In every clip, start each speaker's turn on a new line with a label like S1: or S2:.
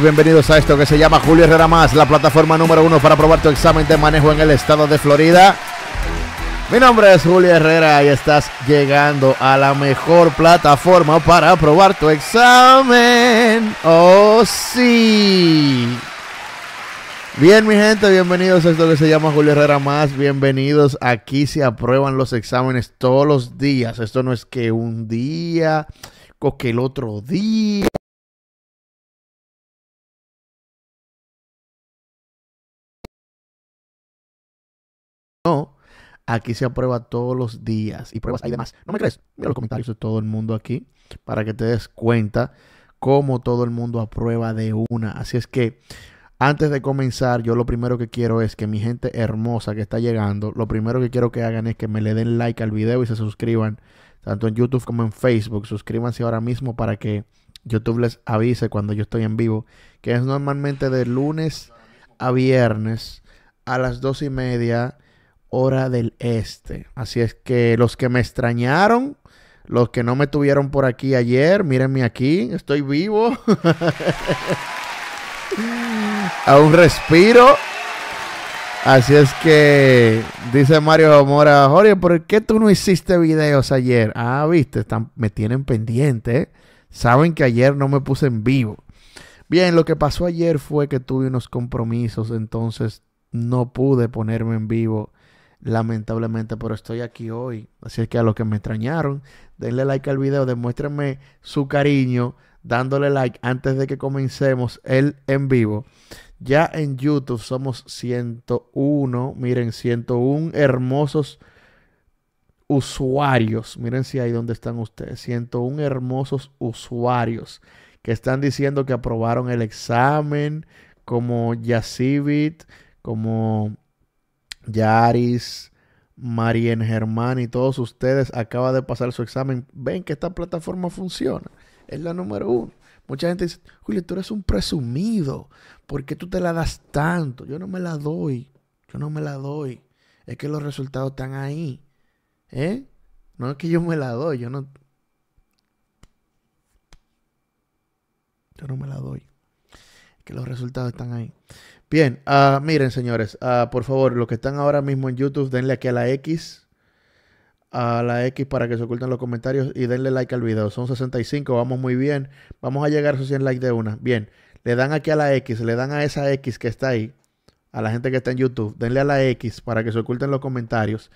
S1: bienvenidos a esto que se llama Julio Herrera Más, la plataforma número uno para aprobar tu examen de manejo en el estado de Florida. Mi nombre es Julio Herrera y estás llegando a la mejor plataforma para aprobar tu examen. ¡Oh, sí! Bien, mi gente, bienvenidos a esto que se llama Julio Herrera Más. Bienvenidos. Aquí se aprueban los exámenes todos los días. Esto no es que un día o que el otro día Aquí se aprueba todos los días y pruebas hay demás. ¿No me crees? Mira los comentarios de todo el mundo aquí para que te des cuenta cómo todo el mundo aprueba de una. Así es que antes de comenzar, yo lo primero que quiero es que mi gente hermosa que está llegando, lo primero que quiero que hagan es que me le den like al video y se suscriban, tanto en YouTube como en Facebook. Suscríbanse ahora mismo para que YouTube les avise cuando yo estoy en vivo, que es normalmente de lunes a viernes a las dos y media hora del este. Así es que los que me extrañaron, los que no me tuvieron por aquí ayer, mírenme aquí, estoy vivo. A un respiro. Así es que dice Mario Mora, Jorge, ¿por qué tú no hiciste videos ayer? Ah, viste, me tienen pendiente. ¿eh? Saben que ayer no me puse en vivo. Bien, lo que pasó ayer fue que tuve unos compromisos, entonces no pude ponerme en vivo lamentablemente, pero estoy aquí hoy. Así es que a los que me extrañaron, denle like al video, demuéstrenme su cariño dándole like antes de que comencemos el en vivo. Ya en YouTube somos 101, miren, 101 hermosos usuarios. Miren si ahí donde están ustedes, 101 hermosos usuarios que están diciendo que aprobaron el examen, como Yasibit, como Yaris, Marien Germán y todos ustedes acaba de pasar su examen. Ven que esta plataforma funciona. Es la número uno. Mucha gente dice, Julio, tú eres un presumido. ¿Por qué tú te la das tanto? Yo no me la doy. Yo no me la doy. Es que los resultados están ahí. ¿Eh? No es que yo me la doy. Yo no. Yo no me la doy. Es que los resultados están ahí. Bien, ah, miren señores, ah, por favor, los que están ahora mismo en YouTube, denle aquí a la X, a la X para que se oculten los comentarios y denle like al video. Son 65, vamos muy bien. Vamos a llegar a esos 100 likes de una. Bien, le dan aquí a la X, le dan a esa X que está ahí, a la gente que está en YouTube, denle a la X para que se oculten los comentarios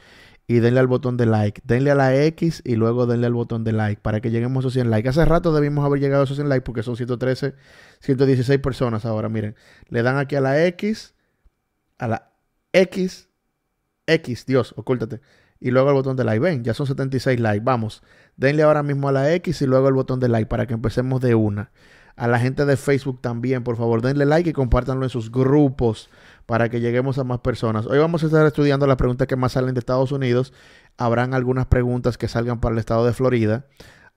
S1: y denle al botón de like. Denle a la X y luego denle al botón de like para que lleguemos a esos 100 likes. Hace rato debimos haber llegado a esos 100 likes porque son 113 116 personas ahora, miren. Le dan aquí a la X, a la X, X, Dios, ocúltate. Y luego el botón de like. Ven, ya son 76 likes. Vamos, denle ahora mismo a la X y luego el botón de like para que empecemos de una. A la gente de Facebook también, por favor, denle like y compártanlo en sus grupos para que lleguemos a más personas. Hoy vamos a estar estudiando las preguntas que más salen de Estados Unidos. Habrán algunas preguntas que salgan para el estado de Florida.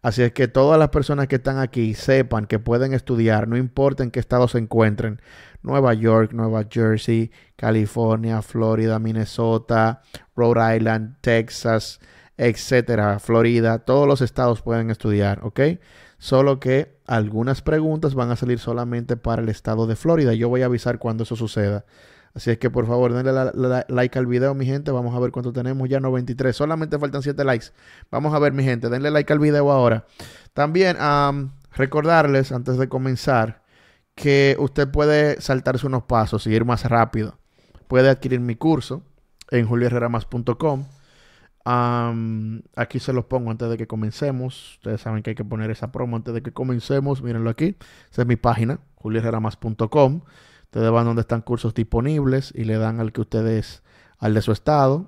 S1: Así es que todas las personas que están aquí sepan que pueden estudiar, no importa en qué estado se encuentren. Nueva York, Nueva Jersey, California, Florida, Minnesota, Rhode Island, Texas, etcétera, Florida, todos los estados pueden estudiar, ¿ok? Solo que algunas preguntas van a salir solamente para el estado de Florida. Yo voy a avisar cuando eso suceda. Así es que por favor denle like al video, mi gente. Vamos a ver cuánto tenemos. Ya 93. Solamente faltan 7 likes. Vamos a ver, mi gente. Denle like al video ahora. También recordarles, antes de comenzar, que usted puede saltarse unos pasos y ir más rápido. Puede adquirir mi curso en julioherreramas.com. aquí se los pongo antes de que comencemos. Ustedes saben que hay que poner esa promo antes de que comencemos. Mírenlo aquí. Esa es mi página, julioherreramas.com. Ustedes van donde están cursos disponibles y le dan al que ustedes, al de su estado.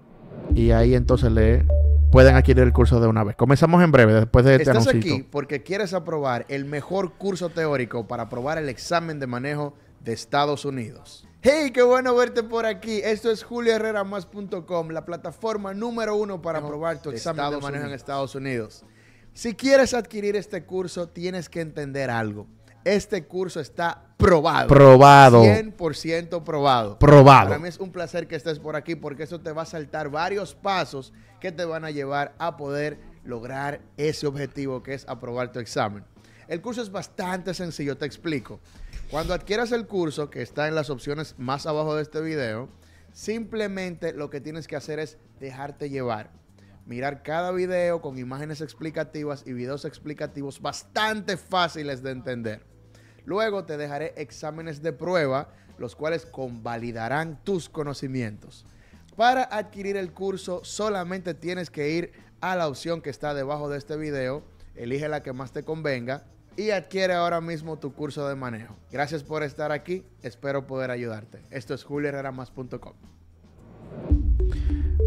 S1: Y ahí entonces le pueden adquirir el curso de una vez. Comenzamos en breve, después de este Estás aquí porque quieres aprobar el mejor curso teórico para aprobar el examen de manejo de Estados Unidos. Hey, qué bueno verte por aquí. Esto es julioherreramas.com, la plataforma número uno para aprobar tu examen de manejo en Estados Unidos. Si quieres adquirir este curso, tienes que entender algo este curso está probado. Probado. 100% probado. Probado. Para mí es un placer que estés por aquí porque eso te va a saltar varios pasos que te van a llevar a poder lograr ese objetivo que es aprobar tu examen. El curso es bastante sencillo, te explico. Cuando adquieras el curso, que está en las opciones más abajo de este video, simplemente lo que tienes que hacer es dejarte llevar. Mirar cada video con imágenes explicativas y videos explicativos bastante fáciles de entender. Luego te dejaré exámenes de prueba, los cuales convalidarán tus conocimientos. Para adquirir el curso solamente tienes que ir a la opción que está debajo de este video, elige la que más te convenga y adquiere ahora mismo tu curso de manejo. Gracias por estar aquí, espero poder ayudarte. Esto es julierramas.com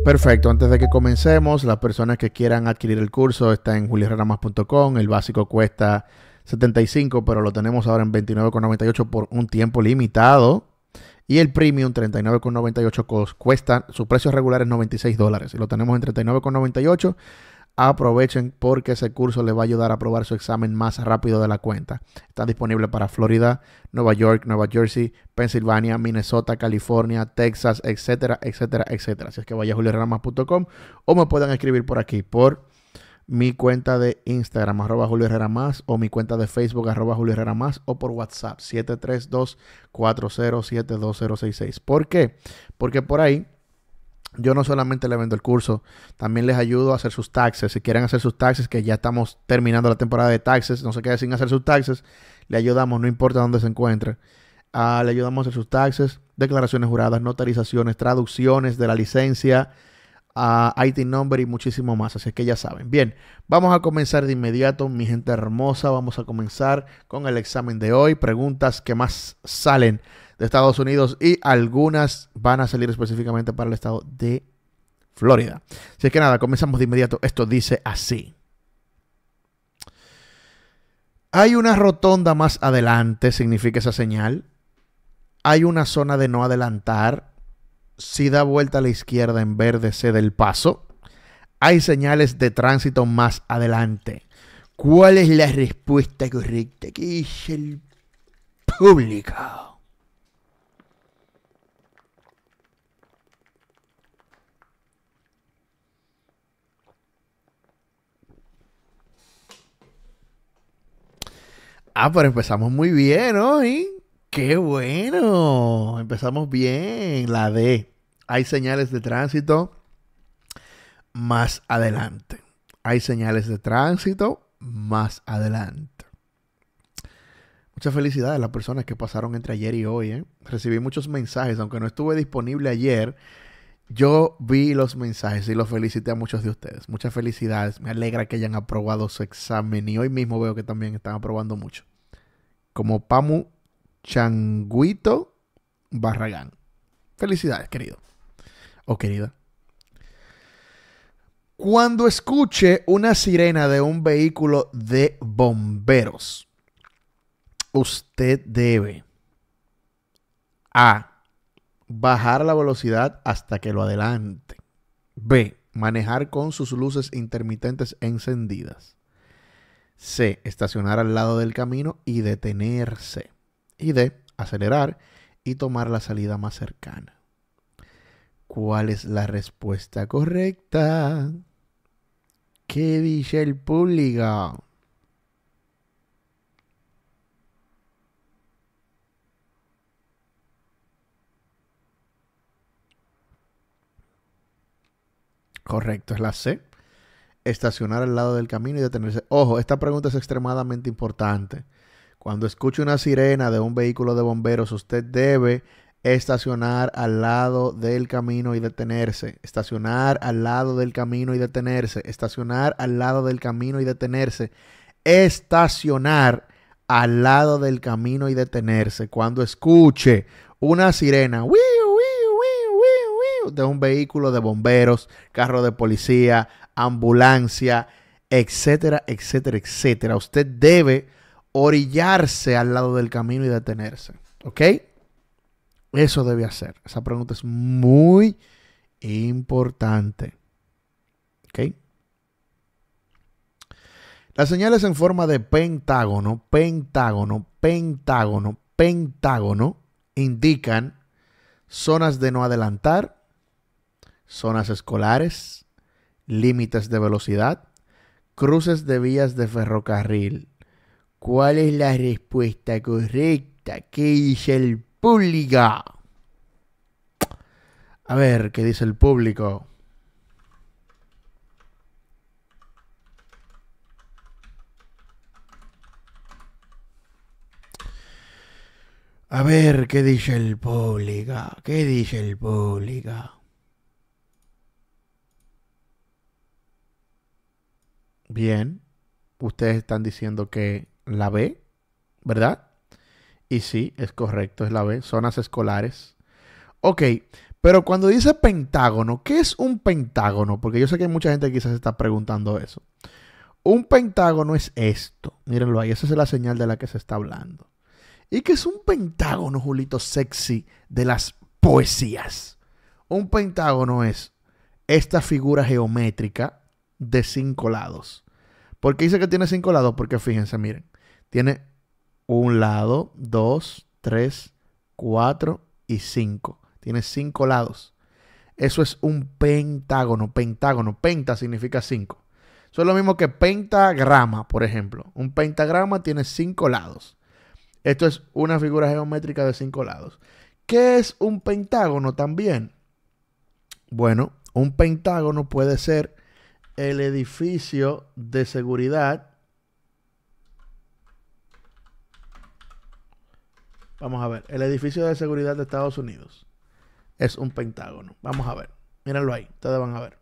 S1: Perfecto, antes de que comencemos, las personas que quieran adquirir el curso están en julierramas.com. el básico cuesta 75, pero lo tenemos ahora en 29,98 por un tiempo limitado. Y el Premium 39,98 cuesta, su precio regular es 96 dólares. Y lo tenemos en 39,98. Aprovechen porque ese curso les va a ayudar a aprobar su examen más rápido de la cuenta. Está disponible para Florida, Nueva York, Nueva Jersey, Pensilvania, Minnesota, California, Texas, etcétera, etcétera, etcétera. Así es que vaya a juliaramas.com o me puedan escribir por aquí, por mi cuenta de Instagram, arroba Julio Herrera Más, o mi cuenta de Facebook, arroba Julio Herrera Más, o por WhatsApp, 732-4072066. ¿Por qué? Porque por ahí yo no solamente le vendo el curso, también les ayudo a hacer sus taxes. Si quieren hacer sus taxes, que ya estamos terminando la temporada de taxes, no se quede sin hacer sus taxes, le ayudamos, no importa dónde se encuentre. Ah, le ayudamos a hacer sus taxes, declaraciones juradas, notarizaciones, traducciones de la licencia, a IT Number y muchísimo más. Así que ya saben. Bien, vamos a comenzar de inmediato, mi gente hermosa. Vamos a comenzar con el examen de hoy. Preguntas que más salen de Estados Unidos y algunas van a salir específicamente para el estado de Florida. Así que nada, comenzamos de inmediato. Esto dice así. Hay una rotonda más adelante, significa esa señal. Hay una zona de no adelantar, si da vuelta a la izquierda en verde se el paso, hay señales de tránsito más adelante. ¿Cuál es la respuesta correcta que dice el público? Ah, pero empezamos muy bien hoy. ¡Qué bueno! Empezamos bien. La D. Hay señales de tránsito más adelante. Hay señales de tránsito más adelante. Muchas felicidades a las personas que pasaron entre ayer y hoy. ¿eh? Recibí muchos mensajes, aunque no estuve disponible ayer. Yo vi los mensajes y los felicité a muchos de ustedes. Muchas felicidades. Me alegra que hayan aprobado su examen y hoy mismo veo que también están aprobando mucho. Como Pamu Changuito Barragán. Felicidades, querido. O querida. Cuando escuche una sirena de un vehículo de bomberos, usted debe A. Bajar la velocidad hasta que lo adelante. B. Manejar con sus luces intermitentes encendidas. C. Estacionar al lado del camino y detenerse y D, acelerar y tomar la salida más cercana. ¿Cuál es la respuesta correcta? ¿Qué dice el público? Correcto, es la C. Estacionar al lado del camino y detenerse. Ojo, esta pregunta es extremadamente importante cuando escuche una sirena de un vehículo de bomberos, usted debe estacionar al lado del camino y detenerse, estacionar al lado del camino y detenerse, estacionar al lado del camino y detenerse, estacionar al lado del camino y detenerse. Cuando escuche una sirena de un vehículo de bomberos, carro de policía, ambulancia, etcétera, etcétera, etcétera, usted debe orillarse al lado del camino y detenerse. ¿Ok? Eso debe hacer. Esa pregunta es muy importante. ¿Ok? Las señales en forma de pentágono, pentágono, pentágono, pentágono indican zonas de no adelantar, zonas escolares, límites de velocidad, cruces de vías de ferrocarril, ¿Cuál es la respuesta correcta? ¿Qué dice el público? A ver, ¿qué dice el público? A ver, ¿qué dice el público? ¿Qué dice el público? Bien, ustedes están diciendo que la B, ¿verdad? Y sí, es correcto, es la B, zonas escolares. Ok, pero cuando dice pentágono, ¿qué es un pentágono? Porque yo sé que mucha gente quizás está preguntando eso. Un pentágono es esto. Mírenlo ahí, esa es la señal de la que se está hablando. ¿Y qué es un pentágono, Julito, sexy de las poesías? Un pentágono es esta figura geométrica de cinco lados. ¿Por qué dice que tiene cinco lados? Porque fíjense, miren. Tiene un lado, dos, tres, cuatro y cinco. Tiene cinco lados. Eso es un pentágono. Pentágono. Penta significa cinco. Eso es lo mismo que pentagrama, por ejemplo. Un pentagrama tiene cinco lados. Esto es una figura geométrica de cinco lados. ¿Qué es un pentágono también? Bueno, un pentágono puede ser el edificio de seguridad Vamos a ver. El edificio de seguridad de Estados Unidos es un pentágono. Vamos a ver. Mírenlo ahí. Ustedes van a ver.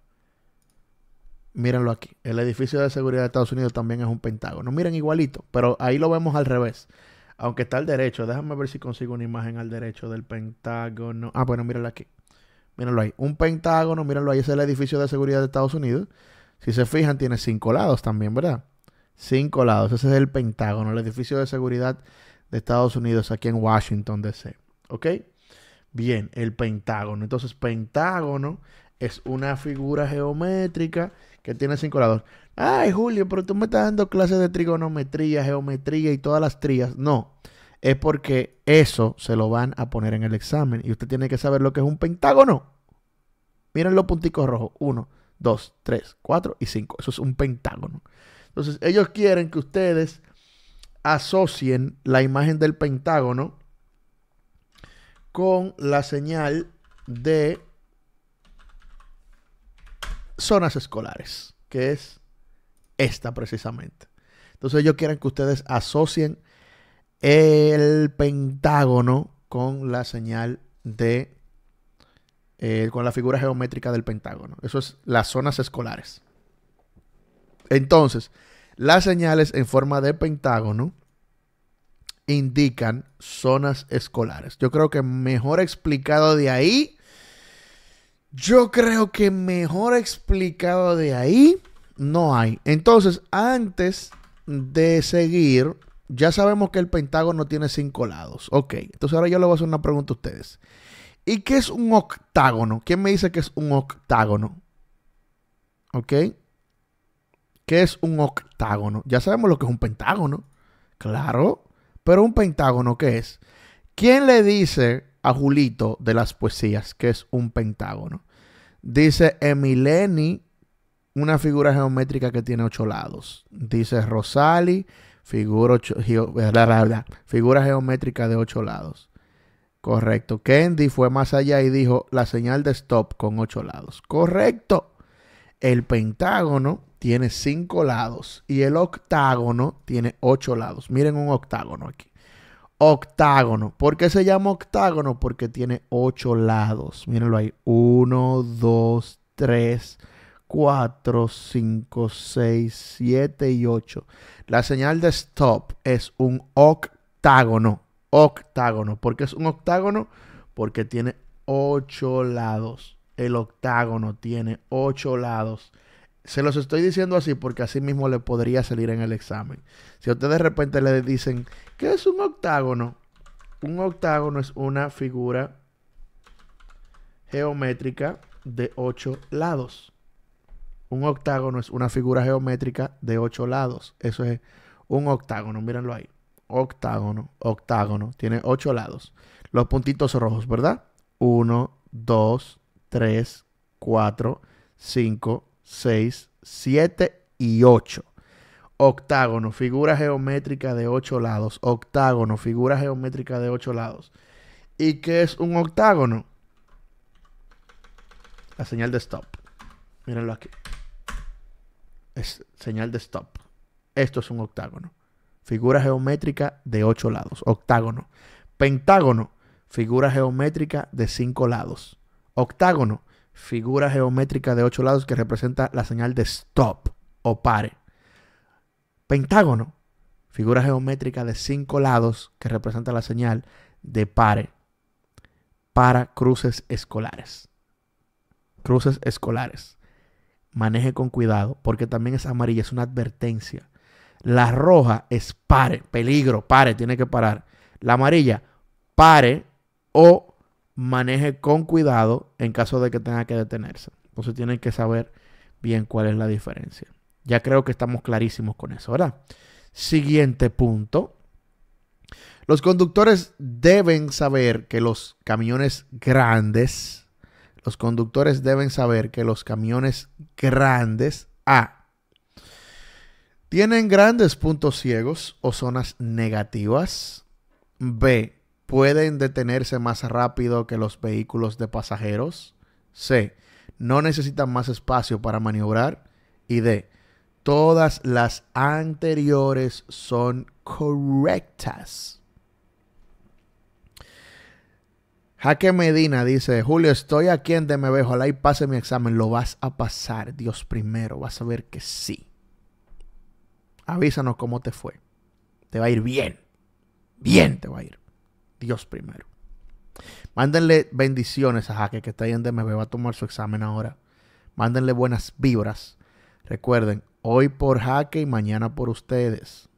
S1: Mírenlo aquí. El edificio de seguridad de Estados Unidos también es un pentágono. Miren igualito, pero ahí lo vemos al revés. Aunque está al derecho. Déjame ver si consigo una imagen al derecho del pentágono. Ah, bueno, mírenlo aquí. Mírenlo ahí. Un pentágono, mírenlo ahí. Ese es el edificio de seguridad de Estados Unidos. Si se fijan, tiene cinco lados también, ¿verdad? Cinco lados. Ese es el pentágono, el edificio de seguridad Estados Unidos aquí en Washington, D.C. ¿Ok? Bien, el pentágono. Entonces, pentágono es una figura geométrica que tiene cinco lados. Ay, Julio, pero tú me estás dando clases de trigonometría, geometría y todas las trías. No, es porque eso se lo van a poner en el examen y usted tiene que saber lo que es un pentágono. Miren los punticos rojos. Uno, dos, tres, cuatro y cinco. Eso es un pentágono. Entonces, ellos quieren que ustedes asocien la imagen del Pentágono con la señal de zonas escolares, que es esta precisamente. Entonces ellos quieren que ustedes asocien el Pentágono con la señal de... Eh, con la figura geométrica del Pentágono. Eso es las zonas escolares. Entonces, las señales en forma de pentágono indican zonas escolares. Yo creo que mejor explicado de ahí. Yo creo que mejor explicado de ahí no hay. Entonces, antes de seguir, ya sabemos que el pentágono tiene cinco lados. Ok, entonces ahora yo le voy a hacer una pregunta a ustedes. ¿Y qué es un octágono? ¿Quién me dice que es un octágono? ¿Ok? ¿Qué es un octágono? Ya sabemos lo que es un pentágono. Claro. Pero un pentágono, ¿qué es? ¿Quién le dice a Julito de las poesías que es un pentágono? Dice Emileni, una figura geométrica que tiene ocho lados. Dice Rosali, figura, figura geométrica de ocho lados. Correcto. Kendi fue más allá y dijo la señal de stop con ocho lados. Correcto. El pentágono tiene cinco lados y el octágono tiene ocho lados. Miren un octágono aquí. Octágono. ¿Por qué se llama octágono? Porque tiene ocho lados. Mírenlo ahí. Uno, dos, tres, cuatro, cinco, seis, siete y ocho. La señal de stop es un octágono. Octágono. ¿Por qué es un octágono? Porque tiene ocho lados. El octágono tiene ocho lados. Se los estoy diciendo así porque así mismo le podría salir en el examen. Si a ustedes de repente le dicen, ¿qué es un octágono? Un octágono es una figura geométrica de ocho lados. Un octágono es una figura geométrica de ocho lados. Eso es un octágono, mírenlo ahí. Octágono, octágono, tiene ocho lados. Los puntitos rojos, ¿verdad? Uno, dos, tres, cuatro, cinco, 6, 7 y 8. Octágono, figura geométrica de 8 lados. Octágono, figura geométrica de 8 lados. ¿Y qué es un octágono? La señal de stop. Mírenlo aquí. Es señal de stop. Esto es un octágono. Figura geométrica de 8 lados. Octágono. Pentágono. Figura geométrica de 5 lados. Octágono figura geométrica de ocho lados que representa la señal de stop o pare. Pentágono, figura geométrica de cinco lados que representa la señal de pare para cruces escolares. Cruces escolares. Maneje con cuidado porque también es amarilla, es una advertencia. La roja es pare, peligro, pare, tiene que parar. La amarilla, pare o maneje con cuidado en caso de que tenga que detenerse. Entonces tienen que saber bien cuál es la diferencia. Ya creo que estamos clarísimos con eso, ¿verdad? Siguiente punto. Los conductores deben saber que los camiones grandes, los conductores deben saber que los camiones grandes, A, tienen grandes puntos ciegos o zonas negativas, B, pueden detenerse más rápido que los vehículos de pasajeros. C. No necesitan más espacio para maniobrar. Y D. Todas las anteriores son correctas. Jaque Medina dice, Julio, estoy aquí en DMV, ojalá y pase mi examen, lo vas a pasar, Dios primero, vas a ver que sí. Avísanos cómo te fue, te va a ir bien, bien te va a ir. Dios primero. Mándenle bendiciones a Jaque que está ahí en DMV, va a tomar su examen ahora. Mándenle buenas vibras. Recuerden, hoy por Jaque y mañana por ustedes.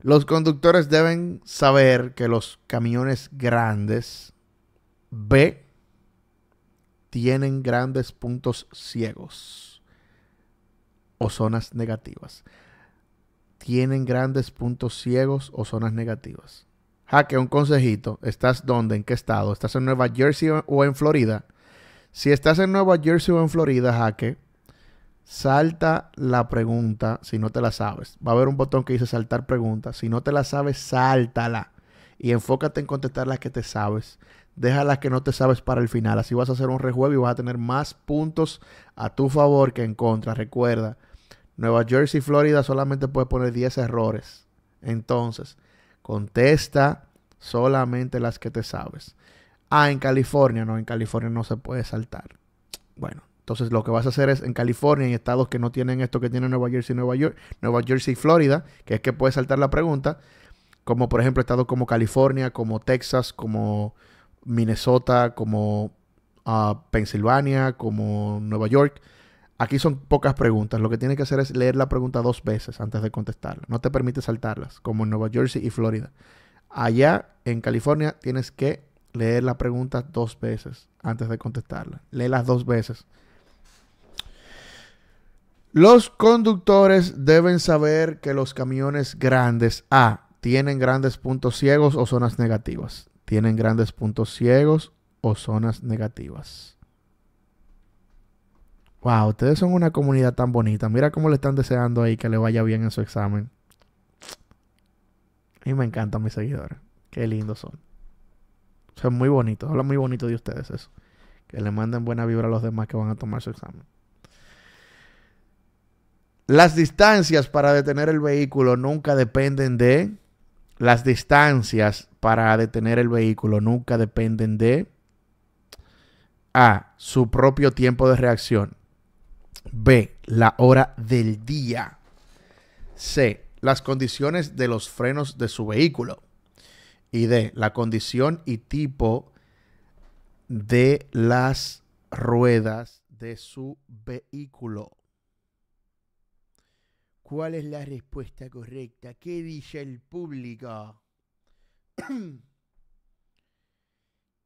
S1: Los conductores deben saber que los camiones grandes B tienen grandes puntos ciegos o zonas negativas tienen grandes puntos ciegos o zonas negativas. Jaque, un consejito. ¿Estás dónde? ¿En qué estado? ¿Estás en Nueva Jersey o en Florida? Si estás en Nueva Jersey o en Florida, Jaque, salta la pregunta si no te la sabes. Va a haber un botón que dice saltar pregunta. Si no te la sabes, sáltala. Y enfócate en contestar las que te sabes. Deja las que no te sabes para el final. Así vas a hacer un rejuego y vas a tener más puntos a tu favor que en contra. Recuerda, Nueva Jersey, Florida solamente puede poner 10 errores. Entonces, contesta solamente las que te sabes. Ah, en California, no, en California no se puede saltar. Bueno, entonces lo que vas a hacer es en California, en estados que no tienen esto que tiene Nueva Jersey, Nueva York, Nueva Jersey, Florida, que es que puedes saltar la pregunta, como por ejemplo estados como California, como Texas, como Minnesota, como ah, Pensilvania, como Nueva York. Aquí son pocas preguntas. Lo que tienes que hacer es leer la pregunta dos veces antes de contestarla. No te permite saltarlas, como en Nueva Jersey y Florida. Allá en California tienes que leer la pregunta dos veces antes de contestarla. Léelas dos veces. Los conductores deben saber que los camiones grandes A tienen grandes puntos ciegos o zonas negativas. Tienen grandes puntos ciegos o zonas negativas. Wow, ustedes son una comunidad tan bonita. Mira cómo le están deseando ahí que le vaya bien en su examen. Y me encantan mis seguidores. Qué lindos son. Son muy bonitos. Habla muy bonito de ustedes eso. Que le manden buena vibra a los demás que van a tomar su examen. Las distancias para detener el vehículo nunca dependen de. Las distancias para detener el vehículo nunca dependen de. A. Su propio tiempo de reacción. B. La hora del día. C. Las condiciones de los frenos de su vehículo. Y D. La condición y tipo de las ruedas de su vehículo. ¿Cuál es la respuesta correcta? ¿Qué dice el público?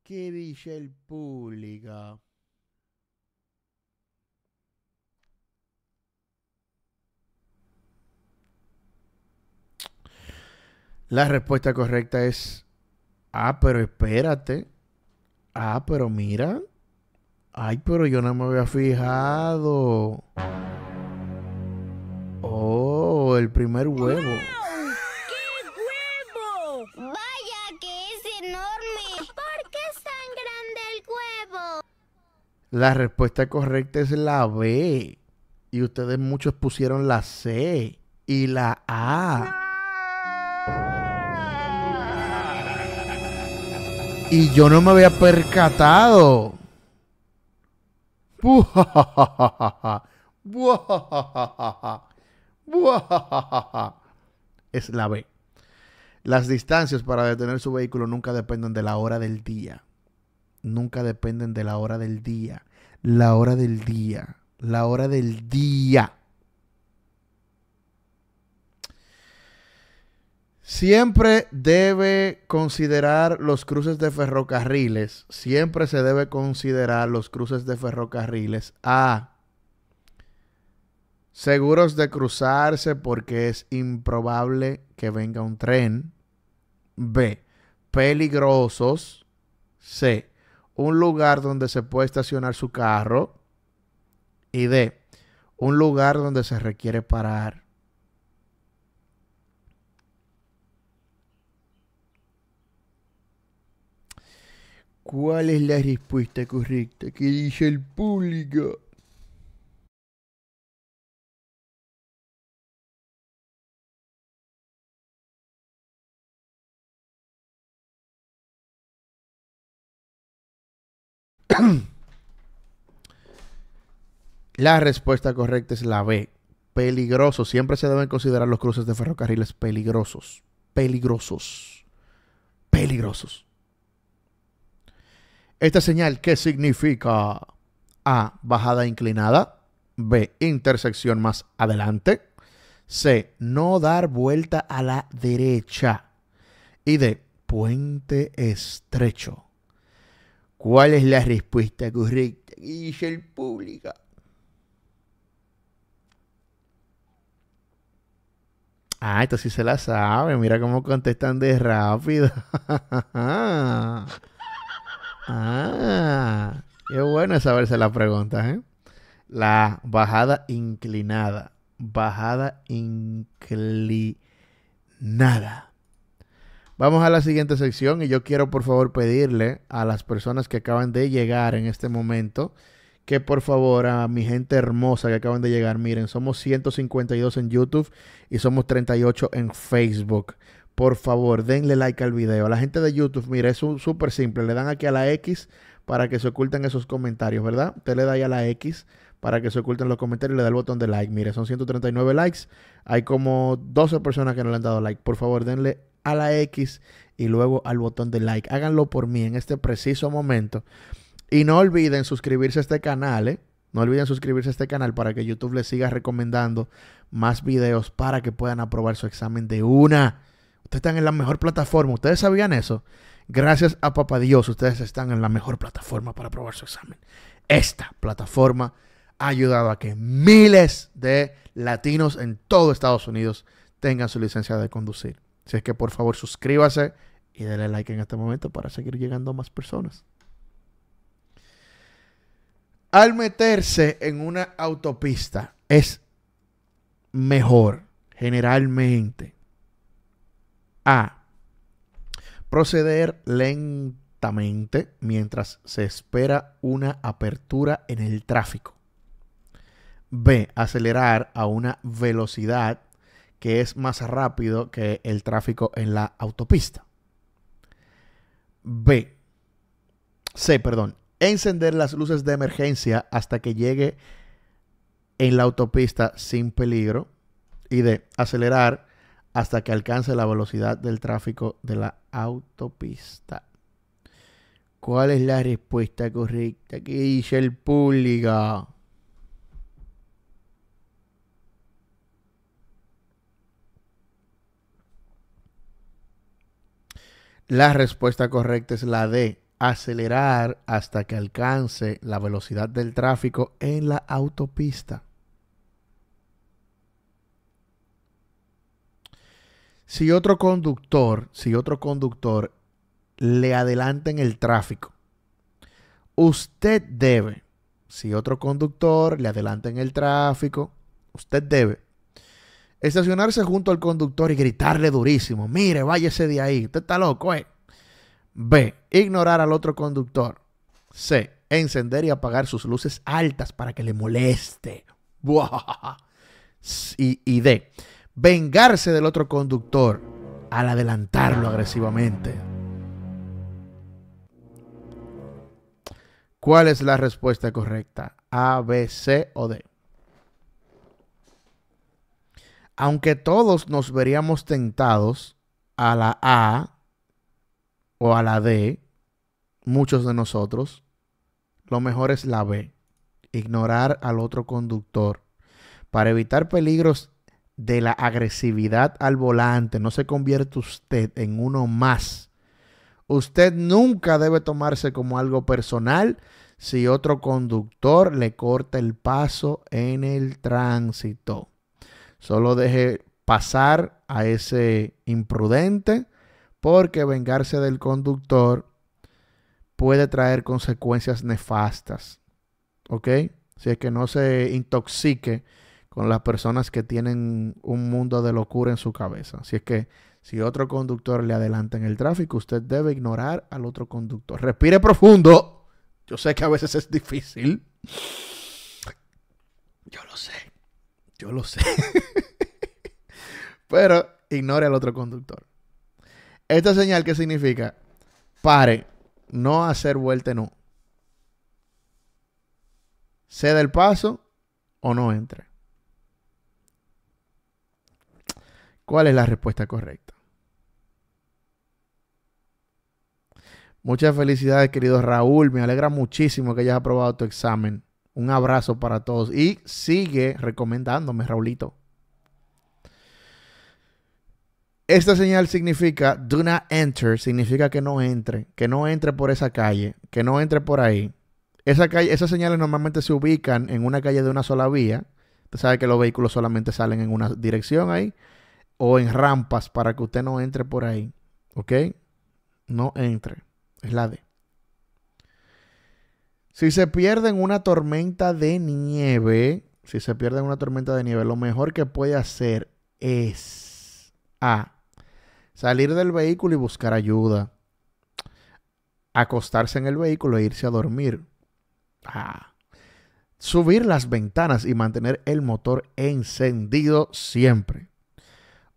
S1: ¿Qué dice el público? La respuesta correcta es, ah, pero espérate. Ah, pero mira. Ay, pero yo no me había fijado. Oh, el primer huevo. ¡Qué huevo! Vaya que es enorme. ¿Por qué es tan grande el huevo? La respuesta correcta es la B. Y ustedes muchos pusieron la C y la A. Y yo no me había percatado. Es la B. Las distancias para detener su vehículo nunca dependen de la hora del día. Nunca dependen de la hora del día. La hora del día. La hora del día. Siempre debe considerar los cruces de ferrocarriles. Siempre se debe considerar los cruces de ferrocarriles. A. Seguros de cruzarse porque es improbable que venga un tren. B. Peligrosos. C. Un lugar donde se puede estacionar su carro. Y D. Un lugar donde se requiere parar. ¿Cuál es la respuesta correcta? que dice el público? La respuesta correcta es la B. Peligroso. Siempre se deben considerar los cruces de ferrocarriles peligrosos. Peligrosos. Peligrosos. Esta señal, ¿qué significa? A, bajada inclinada. B, intersección más adelante. C, no dar vuelta a la derecha. Y D, puente estrecho. ¿Cuál es la respuesta correcta? Y dice el público. Ah, esto sí se la sabe. Mira cómo contestan de rápido. Ah, qué bueno saberse la pregunta, ¿eh? La bajada inclinada. Bajada inclinada. Vamos a la siguiente sección y yo quiero por favor pedirle a las personas que acaban de llegar en este momento que por favor a mi gente hermosa que acaban de llegar, miren, somos 152 en YouTube y somos 38 en Facebook por favor, denle like al video. La gente de YouTube, mire, es súper simple. Le dan aquí a la X para que se oculten esos comentarios, ¿verdad? Usted le da ahí a la X para que se oculten los comentarios y le da el botón de like. Mire, son 139 likes. Hay como 12 personas que no le han dado like. Por favor, denle a la X y luego al botón de like. Háganlo por mí en este preciso momento. Y no olviden suscribirse a este canal, ¿eh? No olviden suscribirse a este canal para que YouTube les siga recomendando más videos para que puedan aprobar su examen de una. Ustedes están en la mejor plataforma. ¿Ustedes sabían eso? Gracias a Papá Dios, ustedes están en la mejor plataforma para aprobar su examen. Esta plataforma ha ayudado a que miles de latinos en todo Estados Unidos tengan su licencia de conducir. Así es que por favor suscríbase y denle like en este momento para seguir llegando a más personas. Al meterse en una autopista es mejor generalmente a. Proceder lentamente mientras se espera una apertura en el tráfico. B. Acelerar a una velocidad que es más rápido que el tráfico en la autopista. B. C, perdón. Encender las luces de emergencia hasta que llegue en la autopista sin peligro. Y D. Acelerar hasta que alcance la velocidad del tráfico de la autopista. ¿Cuál es la respuesta correcta? ¿Qué dice el público? La respuesta correcta es la de Acelerar hasta que alcance la velocidad del tráfico en la autopista. si otro conductor, si otro conductor le adelanta en el tráfico, usted debe, si otro conductor le adelanta en el tráfico, usted debe estacionarse junto al conductor y gritarle durísimo, mire, váyese de ahí, usted está loco, eh. B, ignorar al otro conductor. C, encender y apagar sus luces altas para que le moleste. Y, y D, vengarse del otro conductor al adelantarlo agresivamente. ¿Cuál es la respuesta correcta? A, B, C o D. Aunque todos nos veríamos tentados a la A o a la D, muchos de nosotros, lo mejor es la B, ignorar al otro conductor para evitar peligros de la agresividad al volante no se convierte usted en uno más. Usted nunca debe tomarse como algo personal si otro conductor le corta el paso en el tránsito. Solo deje pasar a ese imprudente porque vengarse del conductor puede traer consecuencias nefastas. ¿Ok? Si es que no se intoxique con las personas que tienen un mundo de locura en su cabeza. Así es que si otro conductor le adelanta en el tráfico, usted debe ignorar al otro conductor. Respire profundo. Yo sé que a veces es difícil. Yo lo sé. Yo lo sé. Pero ignore al otro conductor. Esta señal que significa pare, no hacer vuelta, no. Cede el paso o no entre. ¿Cuál es la respuesta correcta? Muchas felicidades, querido Raúl. Me alegra muchísimo que hayas aprobado tu examen. Un abrazo para todos. Y sigue recomendándome, Raulito. Esta señal significa do not enter, significa que no entre, que no entre por esa calle, que no entre por ahí. Esa calle, esas señales normalmente se ubican en una calle de una sola vía. Usted sabe que los vehículos solamente salen en una dirección ahí o en rampas para que usted no entre por ahí. ¿Ok? No entre. Es la D. Si se pierde en una tormenta de nieve, si se pierde en una tormenta de nieve, lo mejor que puede hacer es A. Salir del vehículo y buscar ayuda. Acostarse en el vehículo e irse a dormir. A. Subir las ventanas y mantener el motor encendido siempre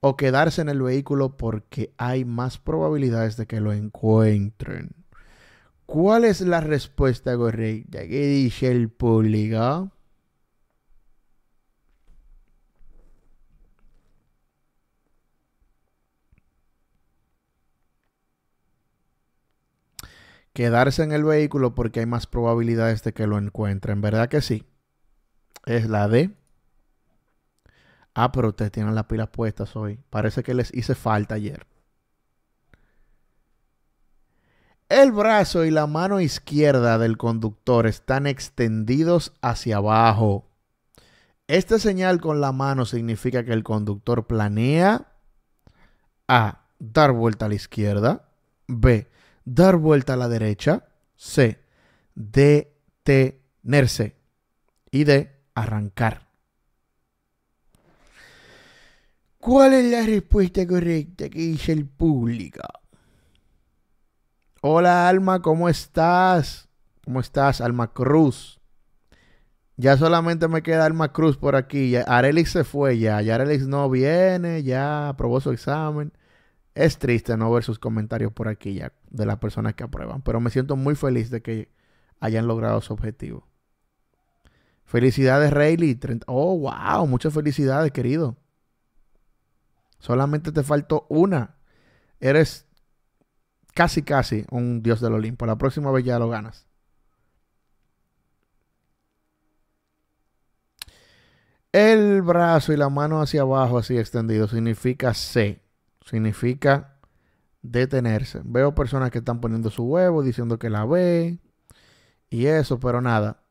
S1: o quedarse en el vehículo porque hay más probabilidades de que lo encuentren. ¿Cuál es la respuesta correcta? ¿Qué dice el público? Quedarse en el vehículo porque hay más probabilidades de que lo encuentren, ¿verdad que sí? Es la D. Ah, pero ustedes tienen las pilas puestas hoy. Parece que les hice falta ayer. El brazo y la mano izquierda del conductor están extendidos hacia abajo. Esta señal con la mano significa que el conductor planea A. Dar vuelta a la izquierda. B. Dar vuelta a la derecha. C. Detenerse. Y D. Arrancar. ¿Cuál es la respuesta correcta que dice el público? Hola Alma, ¿cómo estás? ¿Cómo estás, Alma Cruz? Ya solamente me queda Alma Cruz por aquí. Ya, Arelix se fue ya. Ya Arelix no viene, ya aprobó su examen. Es triste no ver sus comentarios por aquí ya de las personas que aprueban, pero me siento muy feliz de que hayan logrado su objetivo. Felicidades, Rayleigh. Oh, wow, muchas felicidades, querido. Solamente te faltó una. Eres casi, casi un dios del Olimpo. La próxima vez ya lo ganas. El brazo y la mano hacia abajo, así extendido, significa C. Significa detenerse. Veo personas que están poniendo su huevo, diciendo que la ve y eso, pero nada.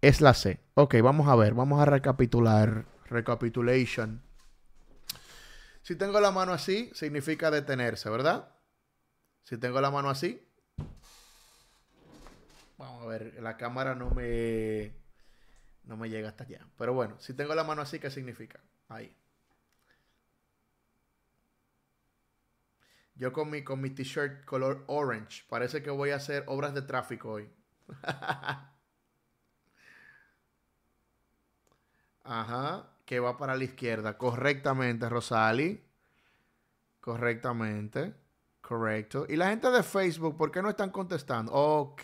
S1: Es la C. Ok, vamos a ver, vamos a recapitular. Recapitulation. Si tengo la mano así, significa detenerse, ¿verdad? Si tengo la mano así. Vamos a ver, la cámara no me. No me llega hasta allá. Pero bueno, si tengo la mano así, ¿qué significa? Ahí. Yo con mi, con mi t-shirt color orange. Parece que voy a hacer obras de tráfico hoy. Ajá que va para la izquierda. Correctamente, Rosali. Correctamente. Correcto. Y la gente de Facebook, ¿por qué no están contestando? Ok.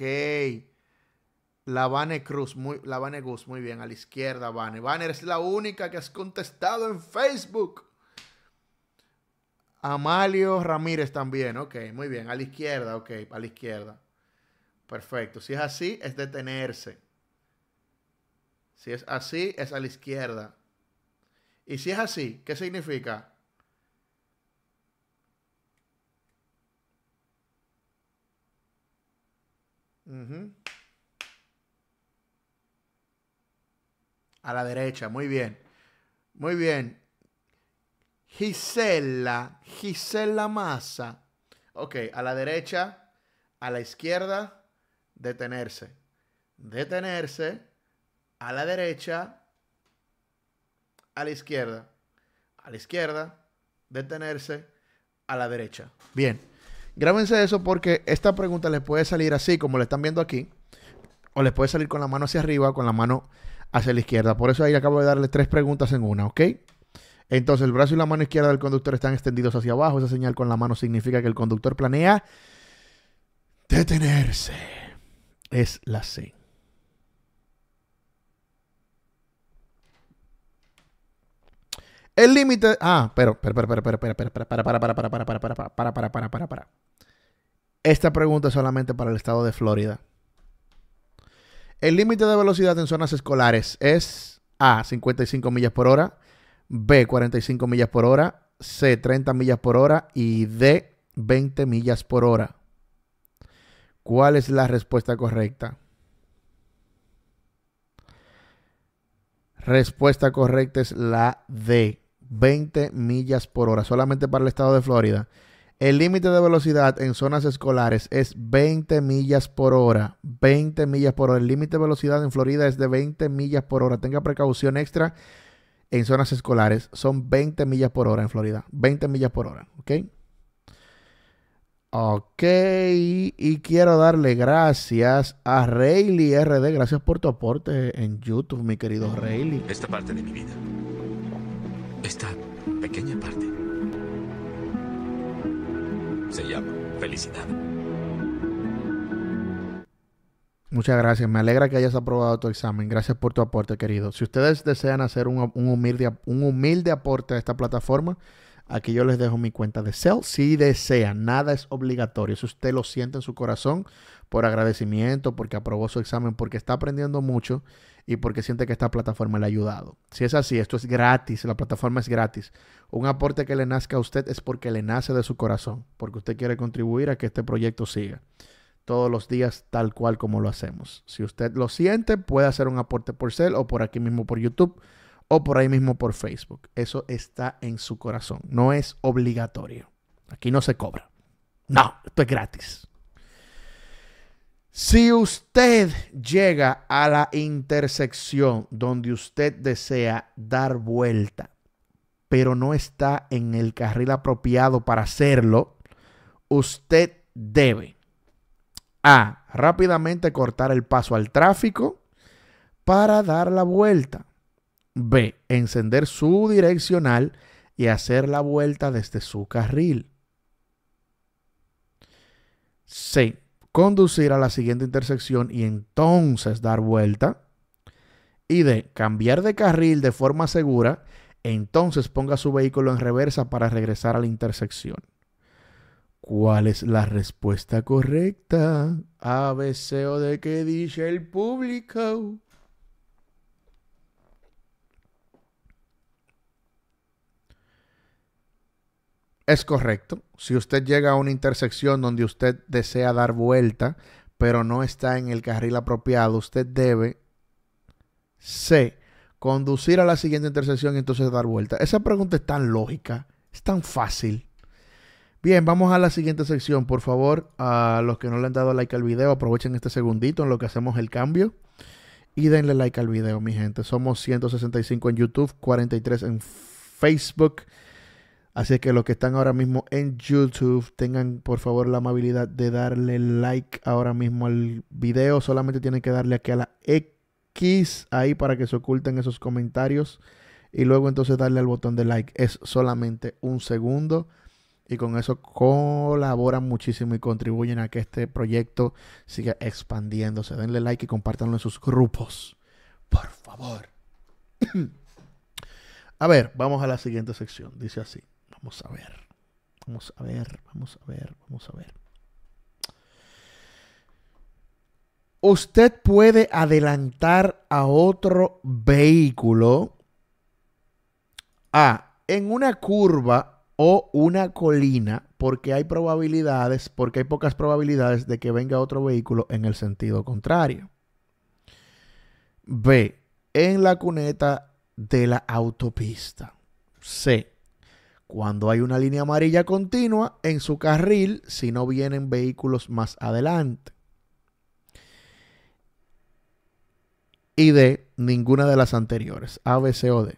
S1: La Vane Cruz, muy, la Vane Gus, muy bien, a la izquierda, Vane. Vane, es la única que has contestado en Facebook. Amalio Ramírez también, ok, muy bien, a la izquierda, ok, a la izquierda. Perfecto, si es así, es detenerse. Si es así, es a la izquierda. Y si es así, ¿qué significa? A la derecha, muy bien. Muy bien. Gisela, Gisela Massa. Ok, a la derecha, a la izquierda, detenerse. Detenerse, a la derecha, a la izquierda, a la izquierda, detenerse, a la derecha. Bien, grábense eso porque esta pregunta les puede salir así como le están viendo aquí, o les puede salir con la mano hacia arriba o con la mano hacia la izquierda. Por eso ahí acabo de darle tres preguntas en una, ¿ok? Entonces el brazo y la mano izquierda del conductor están extendidos hacia abajo. Esa señal con la mano significa que el conductor planea detenerse. Es la C. El límite. Ah, pero, pero, pero, pero, pero, para, para, para, para, para, para, para, para, para, para, para, para, Esta pregunta es solamente para el estado de Florida. El límite de velocidad en zonas escolares es A, 55 millas por hora, B, 45 millas por hora, C, 30 millas por hora y D, 20 millas por hora. ¿Cuál es la respuesta correcta? Respuesta correcta es la D. 20 millas por hora, solamente para el estado de Florida. El límite de velocidad en zonas escolares es 20 millas por hora. 20 millas por hora. El límite de velocidad en Florida es de 20 millas por hora. Tenga precaución extra en zonas escolares. Son 20 millas por hora en Florida. 20 millas por hora. ¿Ok? Ok, y quiero darle gracias a Rayleigh RD. Gracias por tu aporte en YouTube, mi querido Rayleigh. Esta parte de mi vida esta pequeña parte se llama felicidad. Muchas gracias. Me alegra que hayas aprobado tu examen. Gracias por tu aporte, querido. Si ustedes desean hacer un, humilde, un humilde aporte a esta plataforma, aquí yo les dejo mi cuenta de Cell. Si desean, nada es obligatorio. Si usted lo siente en su corazón por agradecimiento, porque aprobó su examen, porque está aprendiendo mucho y porque siente que esta plataforma le ha ayudado. Si es así, esto es gratis, la plataforma es gratis. Un aporte que le nazca a usted es porque le nace de su corazón, porque usted quiere contribuir a que este proyecto siga todos los días tal cual como lo hacemos. Si usted lo siente, puede hacer un aporte por Cel o por aquí mismo por YouTube o por ahí mismo por Facebook. Eso está en su corazón, no es obligatorio. Aquí no se cobra. No, esto es gratis. Si usted llega a la intersección donde usted desea dar vuelta, pero no está en el carril apropiado para hacerlo, usted debe A. Rápidamente cortar el paso al tráfico para dar la vuelta. B. Encender su direccional y hacer la vuelta desde su carril. C conducir a la siguiente intersección y entonces dar vuelta. Y de cambiar de carril de forma segura, entonces ponga su vehículo en reversa para regresar a la intersección. ¿Cuál es la respuesta correcta? A, Deseo de que dice el público. Es correcto. Si usted llega a una intersección donde usted desea dar vuelta, pero no está en el carril apropiado, usted debe C. Conducir a la siguiente intersección y entonces dar vuelta. Esa pregunta es tan lógica, es tan fácil. Bien, vamos a la siguiente sección. Por favor, a los que no le han dado like al video, aprovechen este segundito en lo que hacemos el cambio. Y denle like al video, mi gente. Somos 165 en YouTube, 43 en Facebook. Así que los que están ahora mismo en YouTube, tengan por favor la amabilidad de darle like ahora mismo al video. Solamente tienen que darle aquí a la X ahí para que se oculten esos comentarios. Y luego entonces darle al botón de like. Es solamente un segundo. Y con eso colaboran muchísimo y contribuyen a que este proyecto siga expandiéndose. Denle like y compartanlo en sus grupos. Por favor. a ver, vamos a la siguiente sección. Dice así. Vamos a ver. Vamos a ver, vamos a ver, vamos a ver. Usted puede adelantar a otro vehículo A. En una curva o una colina porque hay probabilidades, porque hay pocas probabilidades de que venga otro vehículo en el sentido contrario. B. En la cuneta de la autopista. C cuando hay una línea amarilla continua en su carril si no vienen vehículos más adelante. Y de ninguna de las anteriores, A, B, C o D.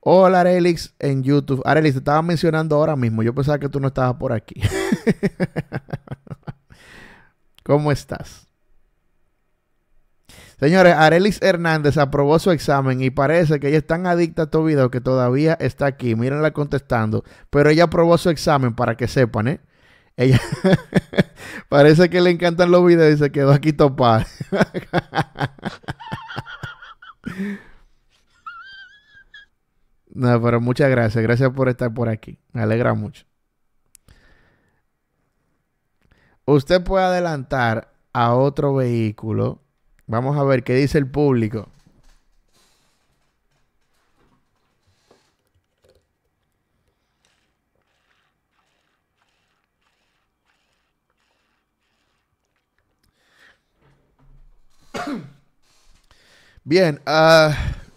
S1: Hola Arelix en YouTube. Arelix, te estaba mencionando ahora mismo. Yo pensaba que tú no estabas por aquí. ¿Cómo estás? Señores, Arelis Hernández aprobó su examen y parece que ella es tan adicta a tu video que todavía está aquí. Mírenla contestando. Pero ella aprobó su examen para que sepan, ¿eh? Ella parece que le encantan los videos y se quedó aquí topada. no, pero muchas gracias. Gracias por estar por aquí. Me alegra mucho. Usted puede adelantar a otro vehículo Vamos a ver qué dice el público. Bien, ah,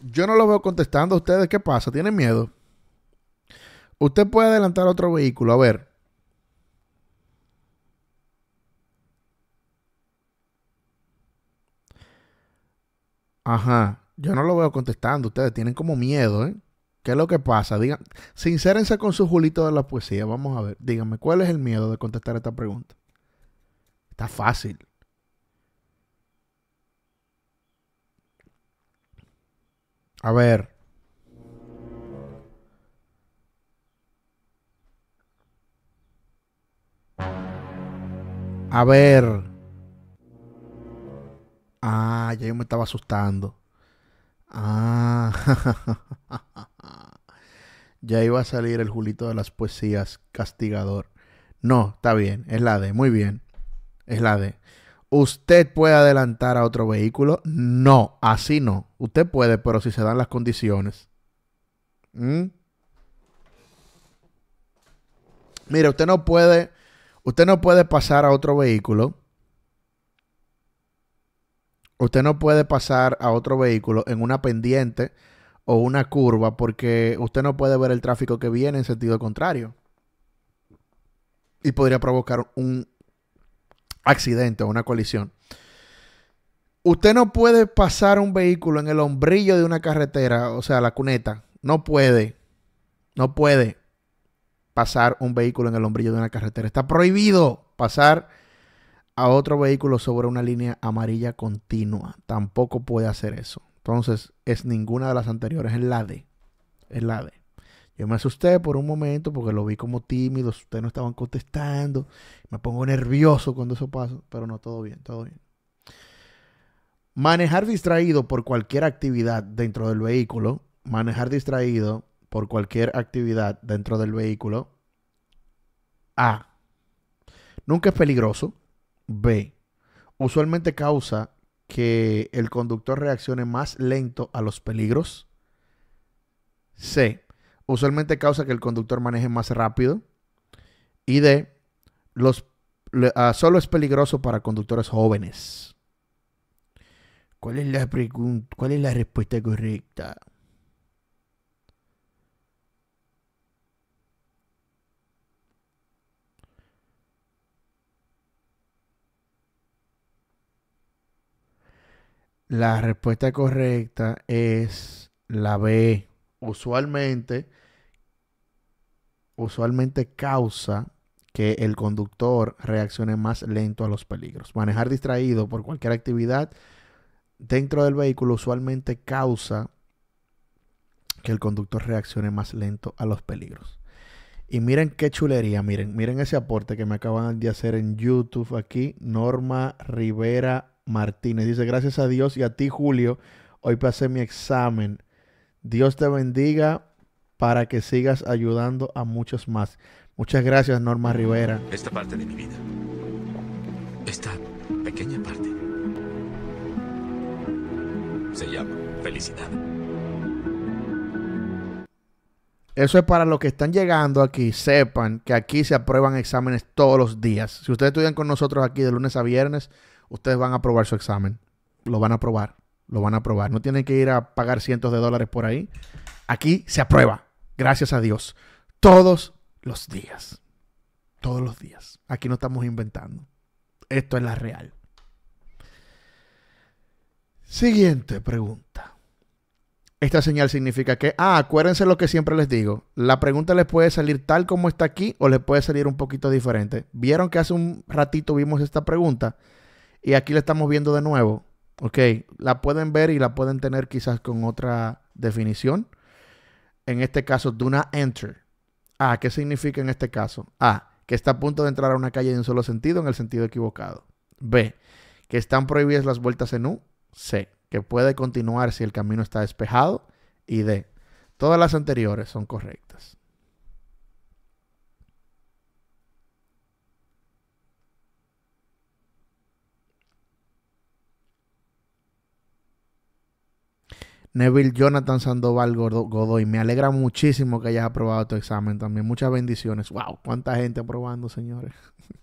S1: yo no lo veo contestando a ustedes. ¿Qué pasa? ¿Tienen miedo? Usted puede adelantar otro vehículo. A ver, Ajá. Yo no lo veo contestando. Ustedes tienen como miedo, ¿eh? ¿Qué es lo que pasa? Digan, sincérense con su Julito de la poesía. Vamos a ver. Díganme, ¿cuál es el miedo de contestar esta pregunta? Está fácil. A ver. A ver ya me estaba asustando. Ah, ya iba a salir el Julito de las poesías castigador. No, está bien, es la D, muy bien. Es la D. ¿Usted puede adelantar a otro vehículo? No, así no. Usted puede, pero si se dan las condiciones. Mira, ¿Mm? Mire, usted no puede, usted no puede pasar a otro vehículo Usted no puede pasar a otro vehículo en una pendiente o una curva porque usted no puede ver el tráfico que viene en sentido contrario. Y podría provocar un accidente o una colisión. Usted no puede pasar un vehículo en el hombrillo de una carretera, o sea, la cuneta. No puede. No puede pasar un vehículo en el hombrillo de una carretera. Está prohibido pasar a otro vehículo sobre una línea amarilla continua. Tampoco puede hacer eso. Entonces, es ninguna de las anteriores, es la D. Es la D. Yo me asusté por un momento porque lo vi como tímido, ustedes no estaban contestando. Me pongo nervioso cuando eso pasa, pero no, todo bien, todo bien. Manejar distraído por cualquier actividad dentro del vehículo. Manejar distraído por cualquier actividad dentro del vehículo. A. Nunca es peligroso B usualmente causa que el conductor reaccione más lento a los peligros. C. Usualmente causa que el conductor maneje más rápido. Y D. Los, ah, solo es peligroso para conductores jóvenes. ¿Cuál es, la ¿Cuál es la respuesta correcta? La respuesta correcta es la B. Usualmente, usualmente causa que el conductor reaccione más lento a los peligros. Manejar distraído por cualquier actividad dentro del vehículo usualmente causa que el conductor reaccione más lento a los peligros. Y miren qué chulería, miren, miren ese aporte que me acaban de hacer en YouTube aquí, Norma Rivera Martínez. Dice, gracias a Dios y a ti, Julio. Hoy pasé mi examen. Dios te bendiga para que sigas ayudando a muchos más. Muchas gracias, Norma Rivera. Esta parte de mi vida. Esta pequeña parte. Se llama felicidad. Eso es para los que están llegando aquí, sepan que aquí se aprueban exámenes todos los días. Si ustedes estudian con nosotros aquí de lunes a viernes, ustedes van a aprobar su examen. Lo van a aprobar. Lo van a aprobar. No tienen que ir a pagar cientos de dólares por ahí. Aquí se aprueba. Gracias a Dios. Todos los días. Todos los días. Aquí no estamos inventando. Esto es la real. Siguiente pregunta. Esta señal significa que, ah, acuérdense lo que siempre les digo. La pregunta les puede salir tal como está aquí o les puede salir un poquito diferente. Vieron que hace un ratito vimos esta pregunta. Y aquí la estamos viendo de nuevo. Ok, la pueden ver y la pueden tener quizás con otra definición. En este caso, do not enter. ¿A ah, ¿qué significa en este caso? A, ah, que está a punto de entrar a una calle en un solo sentido, en el sentido equivocado. B, que están prohibidas las vueltas en U. C, que puede continuar si el camino está despejado. Y D, todas las anteriores son correctas. Neville Jonathan Sandoval Godoy. Me alegra muchísimo que hayas aprobado tu examen también. Muchas bendiciones. ¡Wow! ¿Cuánta gente aprobando, señores?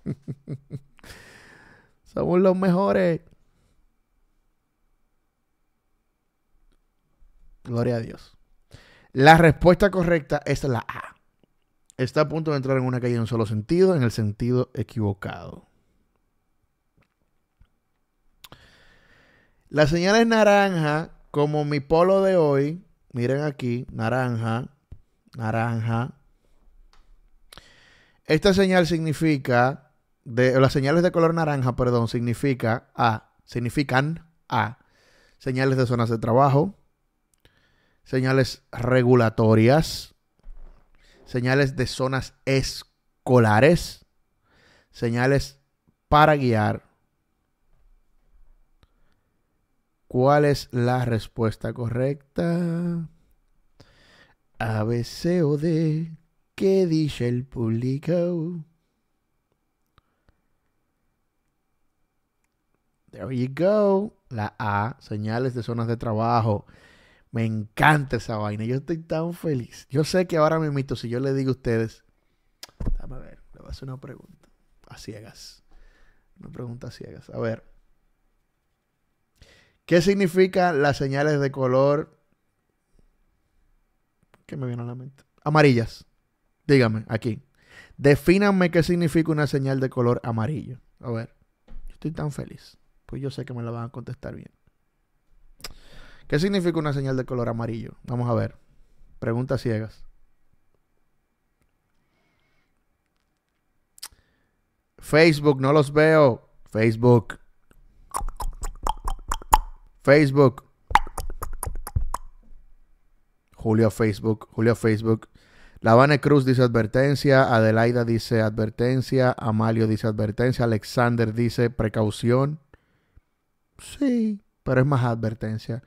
S1: Somos los mejores. Gloria a Dios. La respuesta correcta es la A. Está a punto de entrar en una calle en un solo sentido, en el sentido equivocado. señal es naranja como mi polo de hoy, miren aquí, naranja, naranja. Esta señal significa, de, las señales de color naranja, perdón, significa A, significan A, señales de zonas de trabajo, señales regulatorias, señales de zonas escolares, señales para guiar, ¿Cuál es la respuesta correcta? A, B, C o D. ¿Qué dice el público? There you go. La A, señales de zonas de trabajo. Me encanta esa vaina. Yo estoy tan feliz. Yo sé que ahora me si yo le digo a ustedes, dame a ver, le voy a hacer una pregunta. A ciegas. Una pregunta a ciegas. A ver. ¿Qué significan las señales de color? ¿Qué me viene a la mente? Amarillas. Dígame, aquí. Defínanme qué significa una señal de color amarillo. A ver, estoy tan feliz. Pues yo sé que me la van a contestar bien. ¿Qué significa una señal de color amarillo? Vamos a ver. Preguntas ciegas. Facebook, no los veo. Facebook. Facebook. Julio Facebook, Julio Facebook. La Lavane Cruz dice advertencia, Adelaida dice advertencia, Amalio dice advertencia, Alexander dice precaución. Sí, pero es más advertencia.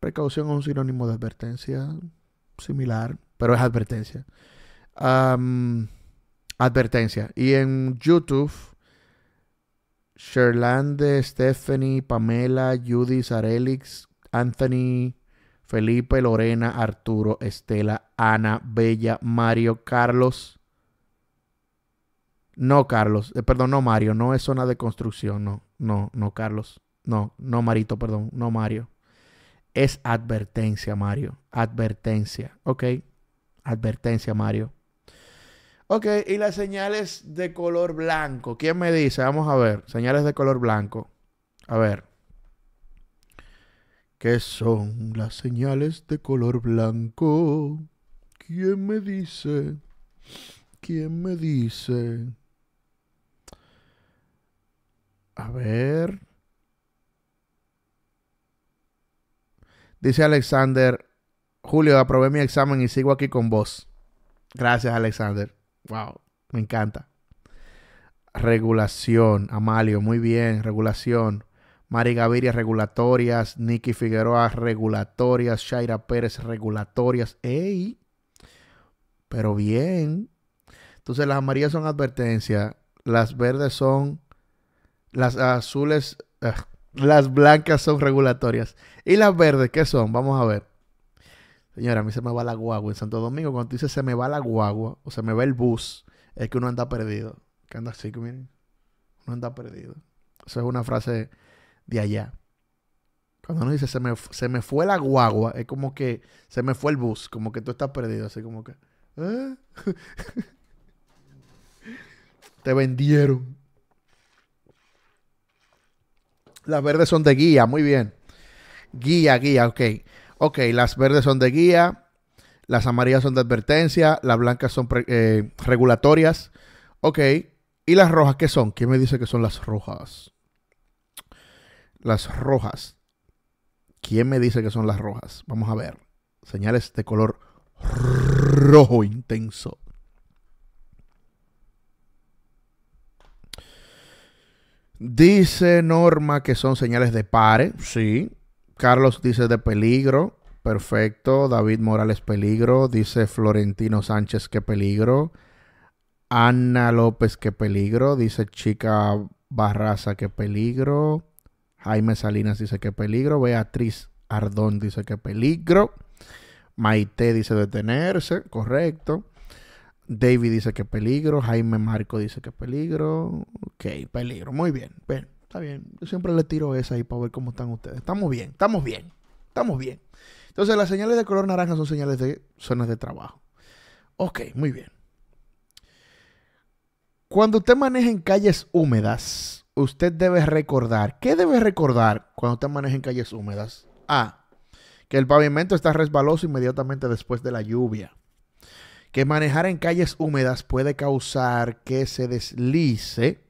S1: Precaución es un sinónimo de advertencia similar, pero es advertencia. advertencia. Y en YouTube Sherlande, Stephanie, Pamela, Judith, Arelix, Anthony, Felipe, Lorena, Arturo, Estela, Ana, Bella, Mario, Carlos. No, Carlos. Eh, perdón, no Mario. No es zona de construcción. No, no, no, Carlos. No, no, Marito, perdón. No, Mario. Es advertencia, Mario. Advertencia. Ok. Advertencia, Mario. Ok, y las señales de color blanco. ¿Quién me dice? Vamos a ver. Señales de color blanco. A ver. ¿Qué son las señales de color blanco? ¿Quién me dice? ¿Quién me dice? A ver. Dice Alexander, Julio, aprobé mi examen y sigo aquí con vos. Gracias, Alexander. Wow, me encanta. Regulación, Amalio, muy bien, regulación. Mari Gaviria, regulatorias. Nicky Figueroa, regulatorias. Shaira Pérez, regulatorias. ¡Ey! Pero bien. Entonces las amarillas son advertencia. Las verdes son... Las azules... Ah, las blancas son regulatorias. ¿Y las verdes qué son? Vamos a ver. Señora, a mí se me va la guagua. En Santo Domingo, cuando tú dices se me va la guagua o se me va el bus, es que uno anda perdido. Que anda así, que Uno anda perdido. Esa es una frase de allá. Cuando uno dice se me, se me fue la guagua, es como que se me fue el bus, como que tú estás perdido, así como que. ¿eh? Te vendieron. Las verdes son de guía, muy bien. Guía, guía, ok ok, las verdes son de guía, las amarillas son de advertencia, las blancas son eh, regulatorias, ok, y las rojas, ¿qué son? ¿Quién me dice que son las rojas? Las rojas. ¿Quién me dice que son las rojas? Vamos a ver. Señales de color rojo intenso. Dice Norma que son señales de pare, sí. Carlos dice de peligro. Perfecto. David Morales, peligro. Dice Florentino Sánchez, que peligro. Ana López, que peligro. Dice Chica Barraza, que peligro. Jaime Salinas dice que peligro. Beatriz Ardón dice que peligro. Maite dice detenerse, correcto. David dice que peligro. Jaime Marco dice que peligro. Ok, peligro. Muy bien. bien. Está bien. Yo siempre le tiro esa ahí para ver cómo están ustedes. Estamos bien, estamos bien, estamos bien. Entonces, las señales de color naranja son señales de zonas de trabajo. Ok, muy bien. Cuando usted maneja en calles húmedas, usted debe recordar. ¿Qué debe recordar cuando usted maneja en calles húmedas? A. Que el pavimento está resbaloso inmediatamente después de la lluvia. Que manejar en calles húmedas puede causar que se deslice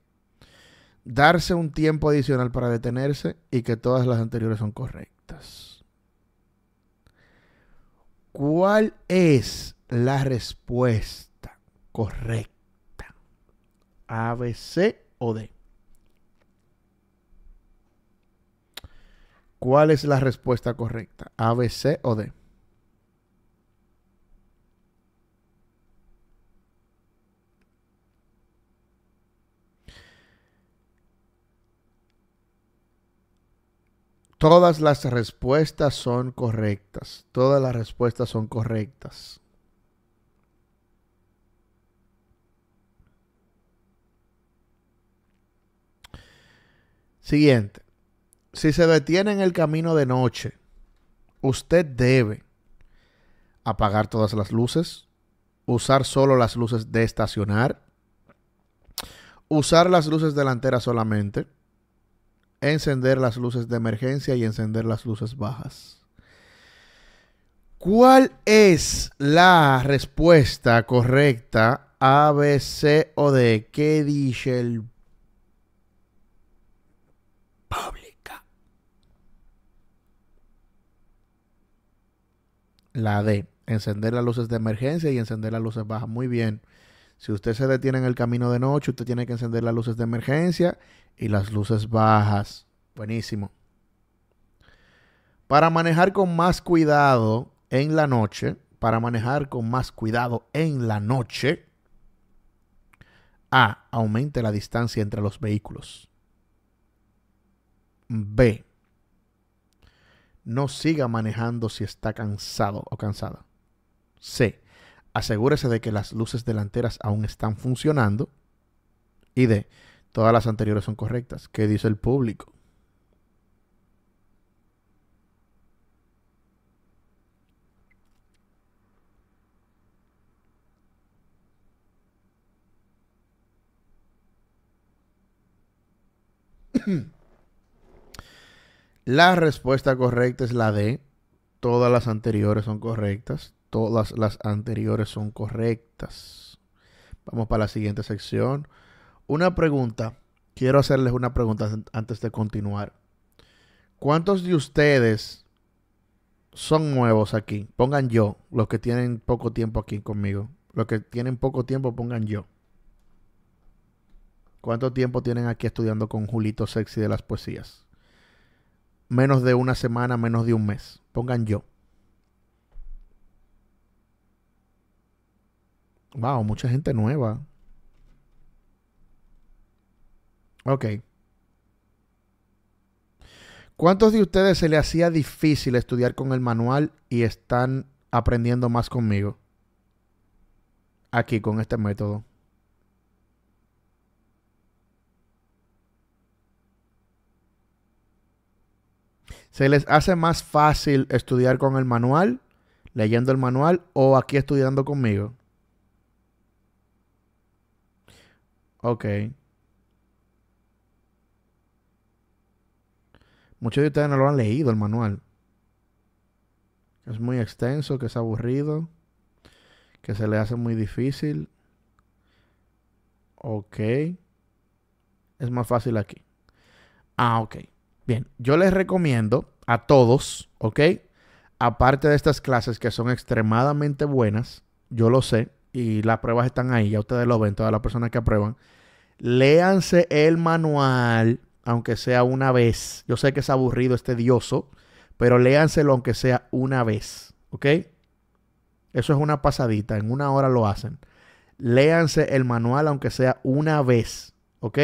S1: darse un tiempo adicional para detenerse y que todas las anteriores son correctas. ¿Cuál es la respuesta correcta? A, B, C o D. ¿Cuál es la respuesta correcta? A, B, C o D. Todas las respuestas son correctas. Todas las respuestas son correctas. Siguiente. Si se detiene en el camino de noche, usted debe apagar todas las luces, usar solo las luces de estacionar, usar las luces delanteras solamente, encender las luces de emergencia y encender las luces bajas. ¿Cuál es la respuesta correcta A, B, C o D? ¿Qué dice el pública? La D, encender las luces de emergencia y encender las luces bajas. Muy bien. Si usted se detiene en el camino de noche, usted tiene que encender las luces de emergencia y las luces bajas. Buenísimo. Para manejar con más cuidado en la noche, para manejar con más cuidado en la noche, A. Aumente la distancia entre los vehículos. B. No siga manejando si está cansado o cansada. C. Asegúrese de que las luces delanteras aún están funcionando. Y D Todas las anteriores son correctas. ¿Qué dice el público? La respuesta correcta es la D. Todas las anteriores son correctas. Todas las anteriores son correctas. Vamos para la siguiente sección. Una pregunta. Quiero hacerles una pregunta antes de continuar. ¿Cuántos de ustedes son nuevos aquí? Pongan yo, los que tienen poco tiempo aquí conmigo. Los que tienen poco tiempo, pongan yo. ¿Cuánto tiempo tienen aquí estudiando con Julito Sexy de las Poesías? Menos de una semana, menos de un mes. Pongan yo. Wow, mucha gente nueva. Ok. ¿Cuántos de ustedes se le hacía difícil estudiar con el manual y están aprendiendo más conmigo? Aquí con este método. ¿Se les hace más fácil estudiar con el manual, leyendo el manual o aquí estudiando conmigo? Ok. Muchos de ustedes no lo han leído el manual. Es muy extenso, que es aburrido, que se le hace muy difícil. Ok. Es más fácil aquí. Ah, ok. Bien, yo les recomiendo a todos, ¿ok? Aparte de estas clases que son extremadamente buenas, yo lo sé, y las pruebas están ahí, ya ustedes lo ven, todas las personas que aprueban, léanse el manual aunque sea una vez. Yo sé que es aburrido, es tedioso, pero léanselo aunque sea una vez, ¿ok? Eso es una pasadita, en una hora lo hacen. Léanse el manual aunque sea una vez, ¿ok?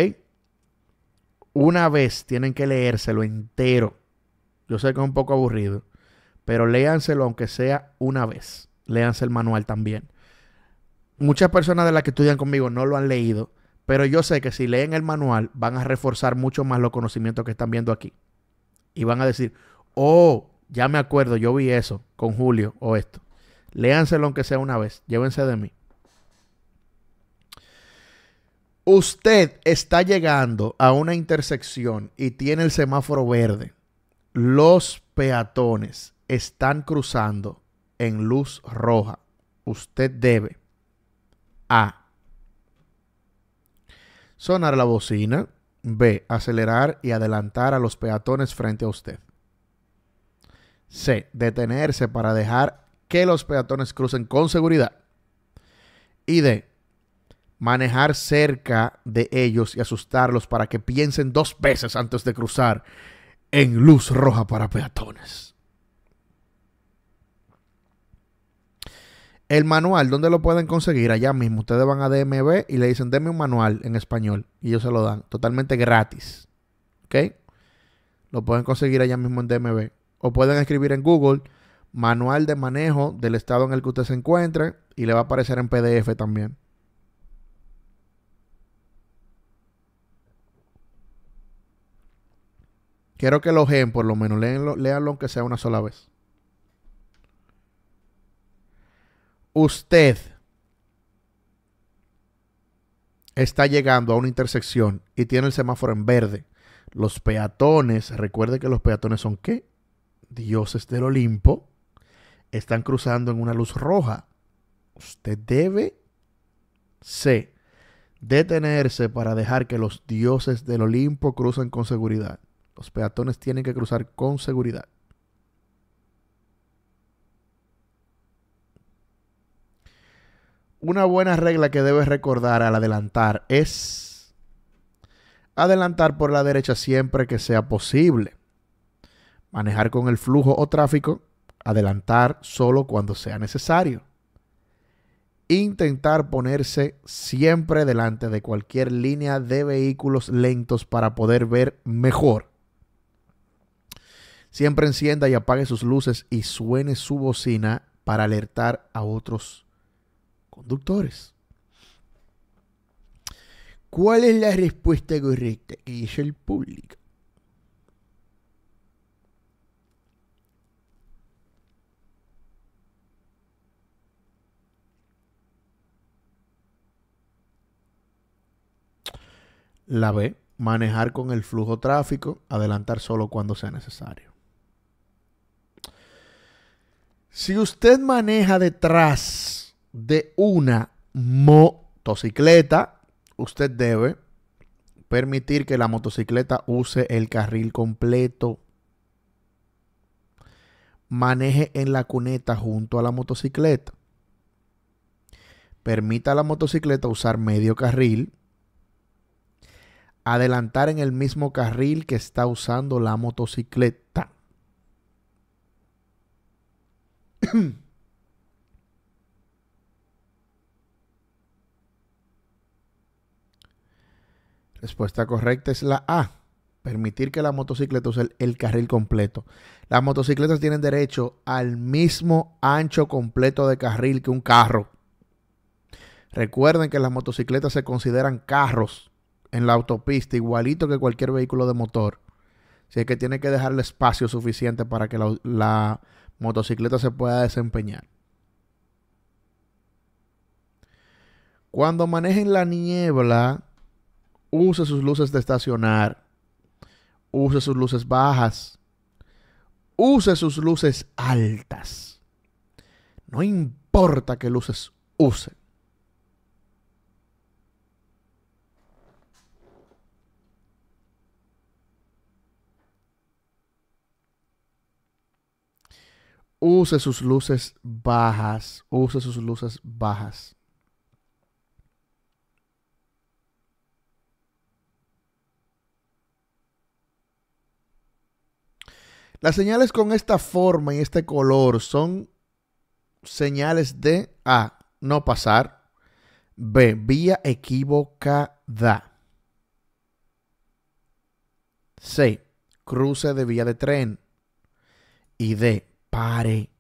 S1: Una vez tienen que leérselo entero. Yo sé que es un poco aburrido, pero léanselo aunque sea una vez. Léanse el manual también. Muchas personas de las que estudian conmigo no lo han leído pero yo sé que si leen el manual van a reforzar mucho más los conocimientos que están viendo aquí. Y van a decir, oh, ya me acuerdo, yo vi eso con Julio o esto. Léanselo aunque sea una vez, llévense de mí. Usted está llegando a una intersección y tiene el semáforo verde. Los peatones están cruzando en luz roja. Usted debe A Sonar la bocina. B. Acelerar y adelantar a los peatones frente a usted. C. Detenerse para dejar que los peatones crucen con seguridad. Y D. Manejar cerca de ellos y asustarlos para que piensen dos veces antes de cruzar en luz roja para peatones. El manual, ¿dónde lo pueden conseguir? Allá mismo. Ustedes van a DMV y le dicen, denme un manual en español. Y ellos se lo dan totalmente gratis. ¿Ok? Lo pueden conseguir allá mismo en DMV. O pueden escribir en Google manual de manejo del estado en el que usted se encuentre y le va a aparecer en PDF también. Quiero que lo lean por lo menos, leanlo, léanlo aunque sea una sola vez. usted está llegando a una intersección y tiene el semáforo en verde, los peatones, recuerde que los peatones son qué? Dioses del Olimpo, están cruzando en una luz roja. Usted debe Detenerse para dejar que los dioses del Olimpo crucen con seguridad. Los peatones tienen que cruzar con seguridad. una buena regla que debes recordar al adelantar es adelantar por la derecha siempre que sea posible. Manejar con el flujo o tráfico, adelantar solo cuando sea necesario. Intentar ponerse siempre delante de cualquier línea de vehículos lentos para poder ver mejor. Siempre encienda y apague sus luces y suene su bocina para alertar a otros conductores. ¿Cuál es la respuesta correcta? Que dice el público. La B, manejar con el flujo tráfico, adelantar solo cuando sea necesario. Si usted maneja detrás de una motocicleta, usted debe permitir que la motocicleta use el carril completo. Maneje en la cuneta junto a la motocicleta. Permita a la motocicleta usar medio carril. Adelantar en el mismo carril que está usando la motocicleta. Respuesta correcta es la A. Permitir que la motocicleta use el, carril completo. Las motocicletas tienen derecho al mismo ancho completo de carril que un carro. Recuerden que las motocicletas se consideran carros en la autopista, igualito que cualquier vehículo de motor. Así es que tiene que dejarle espacio suficiente para que la motocicleta se pueda desempeñar. Cuando manejen la niebla, use sus luces de estacionar, use sus luces bajas, use sus luces altas. No importa qué luces use. Use sus luces bajas, use sus luces bajas. Las señales con esta forma y este color son señales de A, no pasar, B, vía equivocada, C, cruce de vía de tren y D, pare.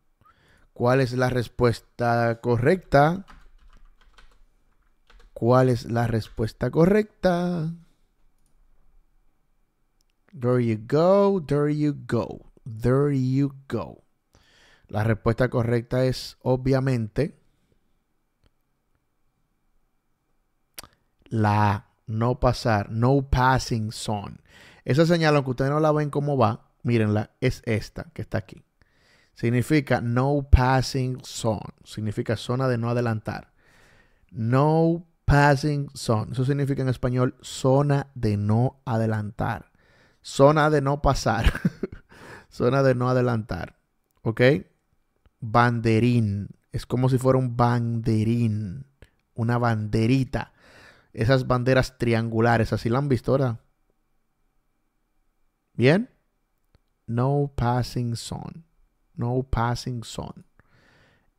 S1: ¿Cuál es la respuesta correcta? ¿Cuál es la respuesta correcta? There you go, there you go. There you go. La respuesta correcta es obviamente la no pasar, no passing zone. Esa señal, aunque ustedes no la ven cómo va, mírenla, es esta que está aquí. Significa no passing zone. Significa zona de no adelantar. No passing zone. Eso significa en español zona de no adelantar. Zona de no pasar. Zona de no adelantar. ¿Ok? Banderín. Es como si fuera un banderín. Una banderita. Esas banderas triangulares. Así la han visto verdad? ¿Bien? No passing zone. No passing zone.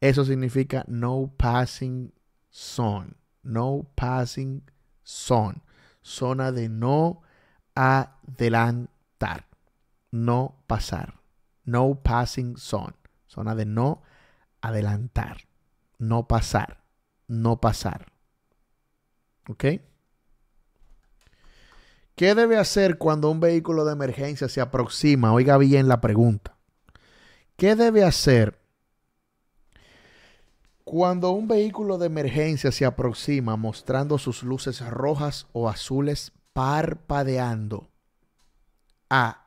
S1: Eso significa no passing zone. No passing zone. Zona de no adelantar no pasar. No passing zone. Zona de no adelantar. No pasar. No pasar. ¿Ok? ¿Qué debe hacer cuando un vehículo de emergencia se aproxima? Oiga bien la pregunta. ¿Qué debe hacer cuando un vehículo de emergencia se aproxima mostrando sus luces rojas o azules parpadeando? A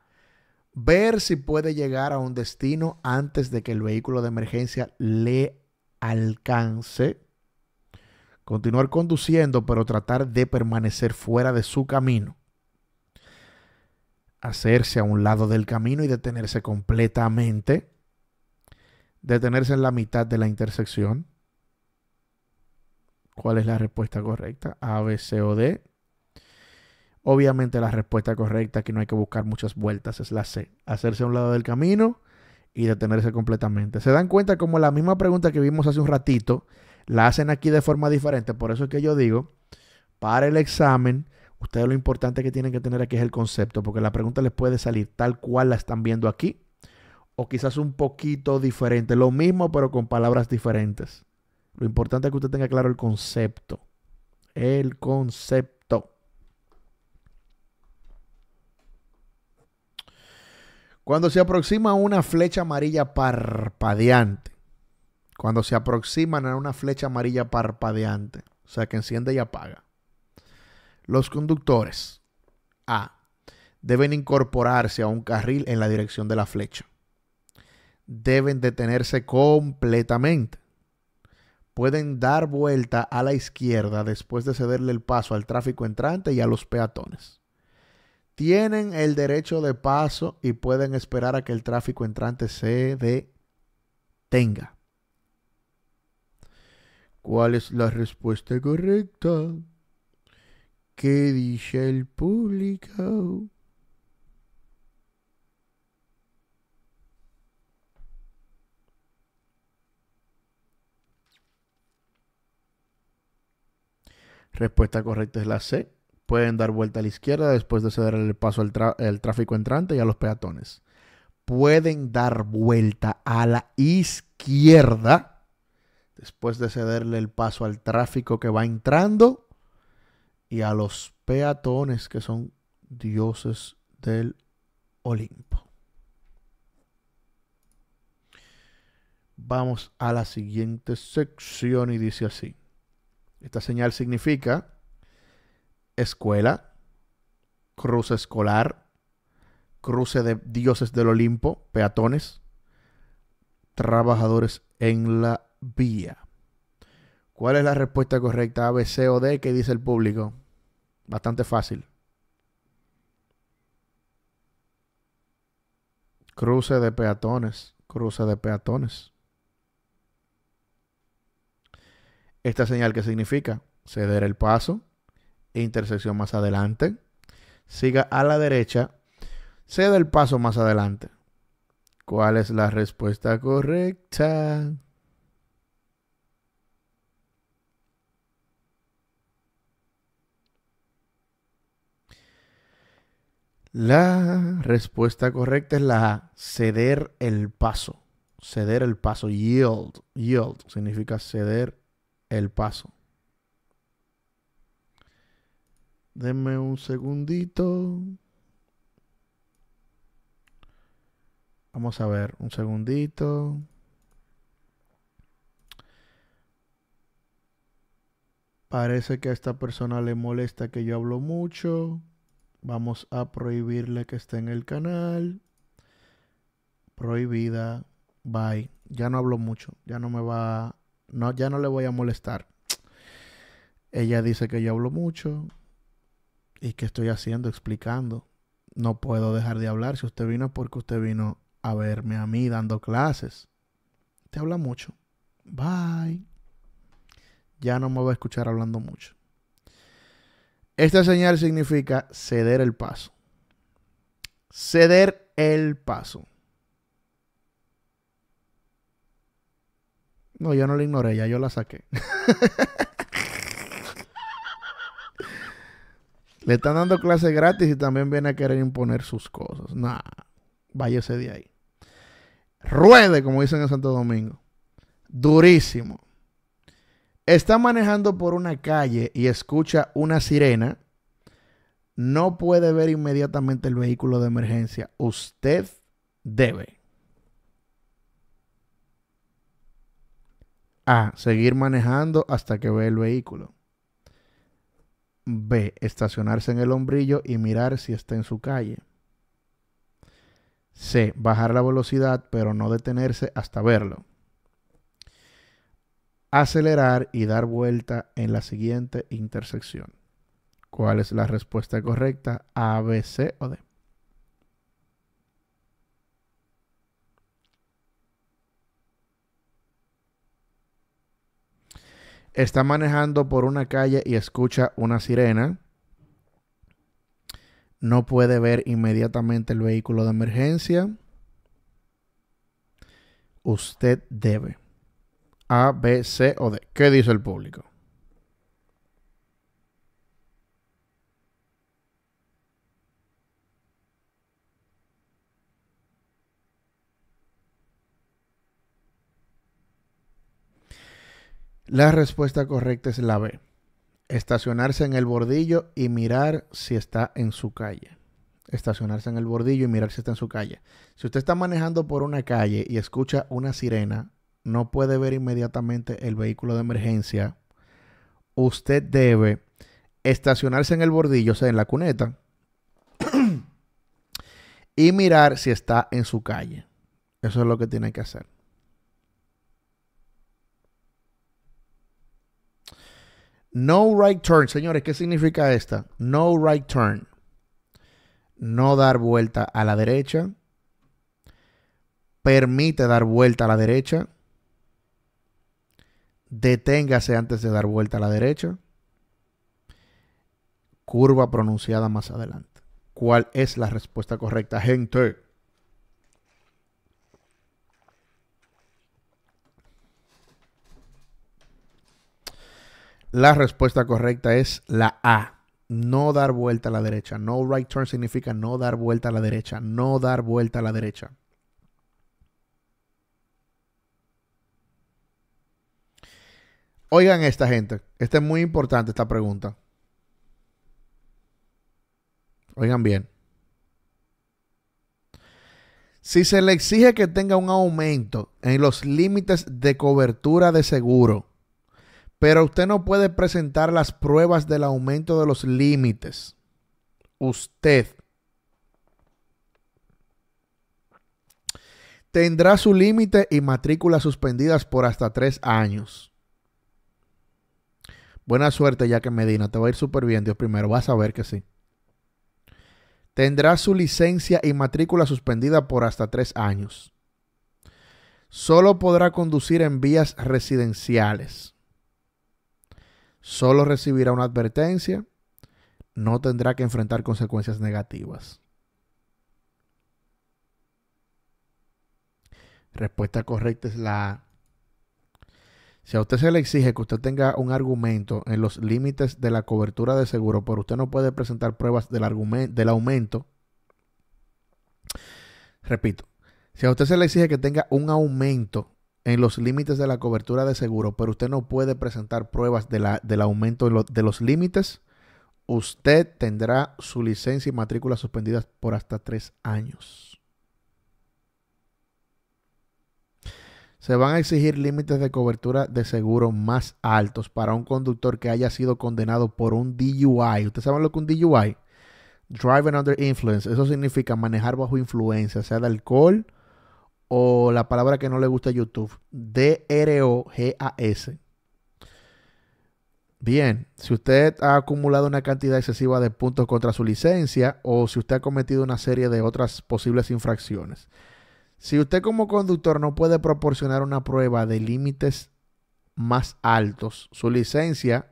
S1: ver si puede llegar a un destino antes de que el vehículo de emergencia le alcance, continuar conduciendo, pero tratar de permanecer fuera de su camino, hacerse a un lado del camino y detenerse completamente, detenerse en la mitad de la intersección. ¿Cuál es la respuesta correcta? A, B, C o D. Obviamente la respuesta correcta, que no hay que buscar muchas vueltas, es la C. Hacerse a un lado del camino y detenerse completamente. Se dan cuenta como la misma pregunta que vimos hace un ratito, la hacen aquí de forma diferente. Por eso es que yo digo, para el examen, ustedes lo importante que tienen que tener aquí es el concepto, porque la pregunta les puede salir tal cual la están viendo aquí, o quizás un poquito diferente, lo mismo pero con palabras diferentes. Lo importante es que usted tenga claro el concepto. El concepto. Cuando se aproxima una flecha amarilla parpadeante. Cuando se aproximan a una flecha amarilla parpadeante. O sea, que enciende y apaga. Los conductores. A. Deben incorporarse a un carril en la dirección de la flecha. Deben detenerse completamente. Pueden dar vuelta a la izquierda después de cederle el paso al tráfico entrante y a los peatones tienen el derecho de paso y pueden esperar a que el tráfico entrante se detenga. ¿Cuál es la respuesta correcta? ¿Qué dice el público? Respuesta correcta es la C. Pueden dar vuelta a la izquierda después de cederle el paso al tráfico entrante y a los peatones. Pueden dar vuelta a la izquierda después de cederle el paso al tráfico que va entrando y a los peatones que son dioses del Olimpo. Vamos a la siguiente sección y dice así. Esta señal significa escuela, cruce escolar, cruce de dioses del Olimpo, peatones, trabajadores en la vía. ¿Cuál es la respuesta correcta? A, B, C o D, que dice el público? Bastante fácil. Cruce de peatones, cruce de peatones. Esta señal ¿qué significa ceder el paso, intersección más adelante. Siga a la derecha. Ceda el paso más adelante. ¿Cuál es la respuesta correcta? La respuesta correcta es la ceder el paso. Ceder el paso, yield. Yield significa ceder el paso. Denme un segundito. Vamos a ver, un segundito. Parece que a esta persona le molesta que yo hablo mucho. Vamos a prohibirle que esté en el canal. Prohibida. Bye. Ya no hablo mucho. Ya no me va. No, ya no le voy a molestar. Ella dice que yo hablo mucho. ¿Y qué estoy haciendo? Explicando. No puedo dejar de hablar. Si usted vino porque usted vino a verme a mí dando clases. Te habla mucho. Bye. Ya no me va a escuchar hablando mucho. Esta señal significa ceder el paso. Ceder el paso. No, yo no la ignoré, ya yo la saqué. Le están dando clases gratis y también viene a querer imponer sus cosas. Nah, váyase de ahí. Ruede, como dicen en Santo Domingo. Durísimo. Está manejando por una calle y escucha una sirena. No puede ver inmediatamente el vehículo de emergencia. Usted debe. A. Seguir manejando hasta que ve el vehículo. B. Estacionarse en el hombrillo y mirar si está en su calle. C. Bajar la velocidad pero no detenerse hasta verlo. Acelerar y dar vuelta en la siguiente intersección. ¿Cuál es la respuesta correcta? A, B, C o D. está manejando por una calle y escucha una sirena, no puede ver inmediatamente el vehículo de emergencia, usted debe. A, B, C o D. ¿Qué dice el público? La respuesta correcta es la B. Estacionarse en el bordillo y mirar si está en su calle. Estacionarse en el bordillo y mirar si está en su calle. Si usted está manejando por una calle y escucha una sirena, no puede ver inmediatamente el vehículo de emergencia. Usted debe estacionarse en el bordillo, o sea, en la cuneta, y mirar si está en su calle. Eso es lo que tiene que hacer. No right turn, señores, ¿qué significa esta? No right turn. No dar vuelta a la derecha. Permite dar vuelta a la derecha. Deténgase antes de dar vuelta a la derecha. Curva pronunciada más adelante. ¿Cuál es la respuesta correcta, gente? La respuesta correcta es la A. No dar vuelta a la derecha. No right turn significa no dar vuelta a la derecha. No dar vuelta a la derecha. Oigan esta gente. Esta es muy importante esta pregunta. Oigan bien. Si se le exige que tenga un aumento en los límites de cobertura de seguro pero usted no puede presentar las pruebas del aumento de los límites. Usted tendrá su límite y matrícula suspendidas por hasta tres años. Buena suerte, ya que Medina, te va a ir súper bien, Dios primero, vas a ver que sí. Tendrá su licencia y matrícula suspendida por hasta tres años. Solo podrá conducir en vías residenciales solo recibirá una advertencia, no tendrá que enfrentar consecuencias negativas. Respuesta correcta es la A. Si a usted se le exige que usted tenga un argumento en los límites de la cobertura de seguro, pero usted no puede presentar pruebas del, argumento, del aumento, repito, si a usted se le exige que tenga un aumento en los límites de la cobertura de seguro, pero usted no puede presentar pruebas del aumento de, los límites, usted tendrá su licencia y matrícula suspendidas por hasta tres años. Se van a exigir límites de cobertura de seguro más altos para un conductor que haya sido condenado por un DUI. ¿Usted sabe lo que es un DUI? Driving under influence. Eso significa manejar bajo influencia, sea de alcohol, o la palabra que no le gusta a YouTube, D-R-O-G-A-S. Bien, si usted ha acumulado una cantidad excesiva de puntos contra su licencia o si usted ha cometido una serie de otras posibles infracciones. Si usted como conductor no puede proporcionar una prueba de límites más altos, su licencia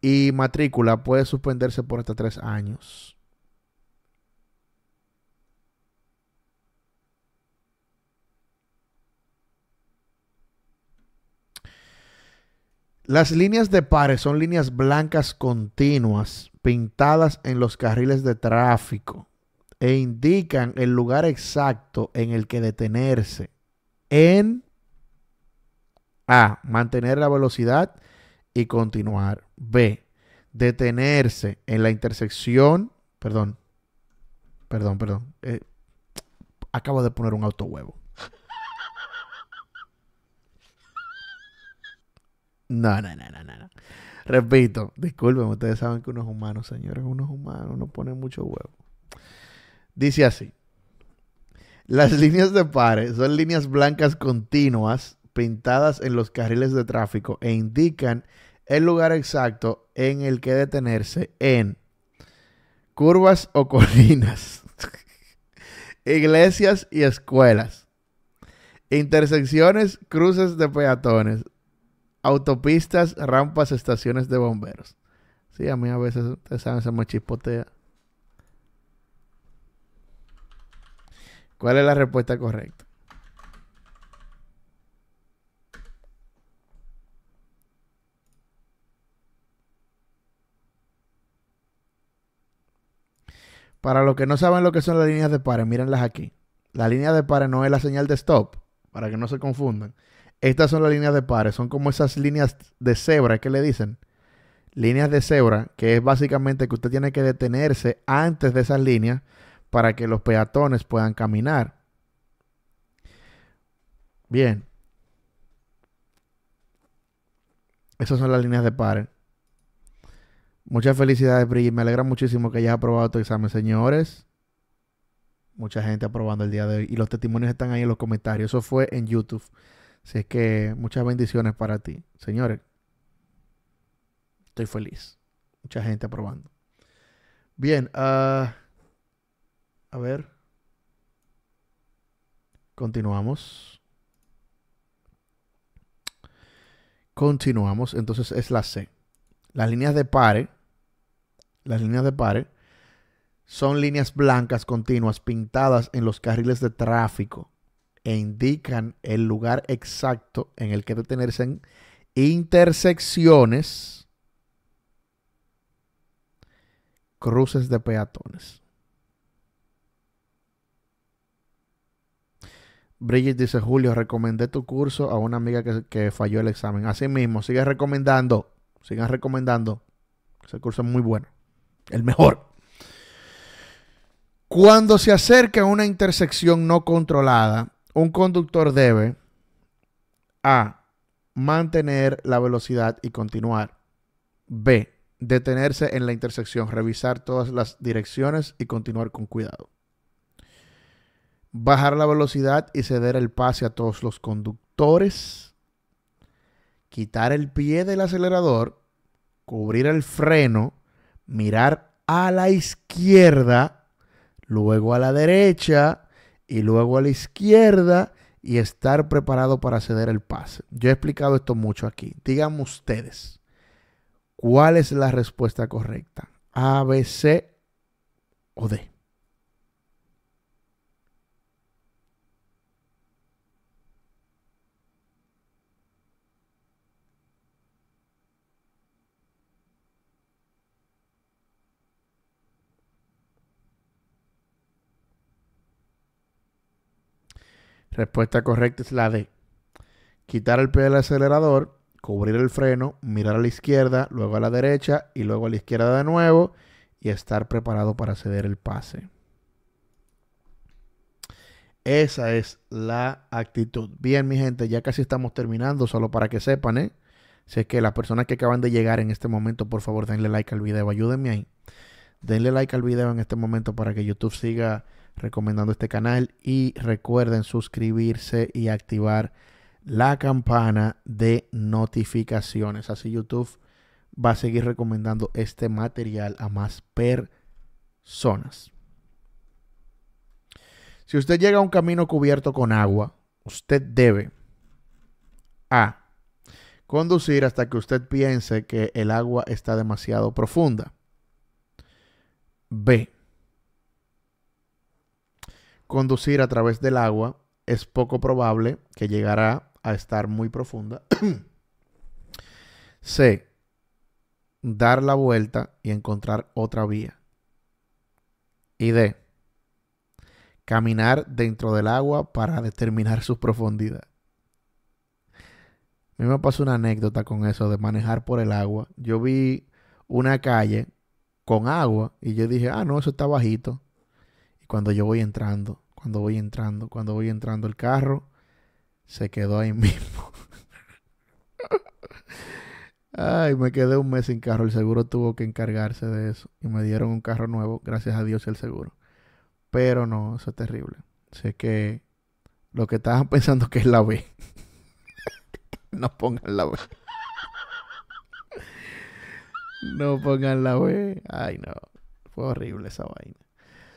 S1: y matrícula puede suspenderse por hasta tres años. Las líneas de pares son líneas blancas continuas pintadas en los carriles de tráfico e indican el lugar exacto en el que detenerse en A. Mantener la velocidad y continuar. B. Detenerse en la intersección. Perdón. Perdón, perdón. Eh, acabo de poner un auto huevo. No, no, no, no, no. Repito, disculpen, ustedes saben que unos humanos, señores, unos humanos no ponen mucho huevo. Dice así. Las líneas de pares son líneas blancas continuas pintadas en los carriles de tráfico e indican el lugar exacto en el que detenerse en curvas o colinas, iglesias y escuelas, intersecciones, cruces de peatones, autopistas, rampas, estaciones de bomberos. Sí, a mí a veces, ustedes saben, se me chispotea. ¿Cuál es la respuesta correcta? Para los que no saben lo que son las líneas de pares, mírenlas aquí. La línea de pares no es la señal de stop, para que no se confundan. Estas son las líneas de pares, son como esas líneas de cebra que le dicen. Líneas de cebra, que es básicamente que usted tiene que detenerse antes de esas líneas para que los peatones puedan caminar. Bien. Esas son las líneas de pares. Muchas felicidades, Brigitte. Me alegra muchísimo que hayas aprobado tu examen, señores. Mucha gente aprobando el día de hoy. Y los testimonios están ahí en los comentarios. Eso fue en YouTube. Así es que muchas bendiciones para ti. Señores, estoy feliz. Mucha gente aprobando. Bien, ah, a ver. Continuamos. Continuamos. Entonces es la C. Las líneas de pare. Las líneas de pare son líneas blancas continuas pintadas en los carriles de tráfico e indican el lugar exacto en el que detenerse en intersecciones, cruces de peatones. Bridget dice, Julio, recomendé tu curso a una amiga que, falló el examen. Así mismo, sigue recomendando, sigan recomendando. Ese curso es muy bueno, el mejor. Cuando se acerca a una intersección no controlada, un conductor debe A. Mantener la velocidad y continuar. B. Detenerse en la intersección, revisar todas las direcciones y continuar con cuidado. Bajar la velocidad y ceder el pase a todos los conductores. Quitar el pie del acelerador. Cubrir el freno. Mirar a la izquierda. Luego a la derecha y luego a la izquierda y estar preparado para ceder el pase. Yo he explicado esto mucho aquí. Díganme ustedes, ¿cuál es la respuesta correcta? A, B, C o D. Respuesta correcta es la de Quitar el pie del acelerador, cubrir el freno, mirar a la izquierda, luego a la derecha y luego a la izquierda de nuevo y estar preparado para ceder el pase. Esa es la actitud. Bien, mi gente, ya casi estamos terminando, solo para que sepan, ¿eh? Si es que las personas que acaban de llegar en este momento, por favor, denle like al video, ayúdenme ahí. Denle like al video en este momento para que YouTube siga recomendando este canal y recuerden suscribirse y activar la campana de notificaciones. Así YouTube va a seguir recomendando este material a más personas. Si usted llega a un camino cubierto con agua, usted debe A. Conducir hasta que usted piense que el agua está demasiado profunda. B. Conducir a través del agua es poco probable que llegará a estar muy profunda. C. Dar la vuelta y encontrar otra vía. Y D. Caminar dentro del agua para determinar su profundidad. A mí me pasó una anécdota con eso de manejar por el agua. Yo vi una calle con agua y yo dije, ah, no, eso está bajito. Y cuando yo voy entrando, cuando voy entrando. Cuando voy entrando el carro, se quedó ahí mismo. Ay, me quedé un mes sin carro. El seguro tuvo que encargarse de eso. Y me dieron un carro nuevo, gracias a Dios y el seguro. Pero no, eso es terrible. Sé que lo que estaban pensando que es la B. no pongan la B. no pongan la B. Ay, no. Fue horrible esa vaina.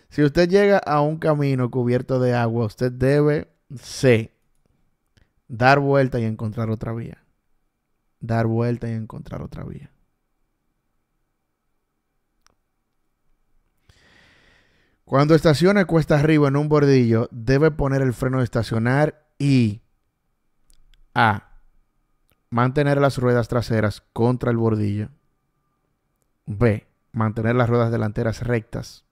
S1: Si usted llega a un camino cubierto de agua, usted debe, C, dar vuelta y encontrar otra vía. Dar vuelta y encontrar otra vía. Cuando estaciona cuesta arriba en un bordillo, debe poner el freno de estacionar y A. Mantener las ruedas traseras contra el bordillo. B. Mantener las ruedas delanteras rectas.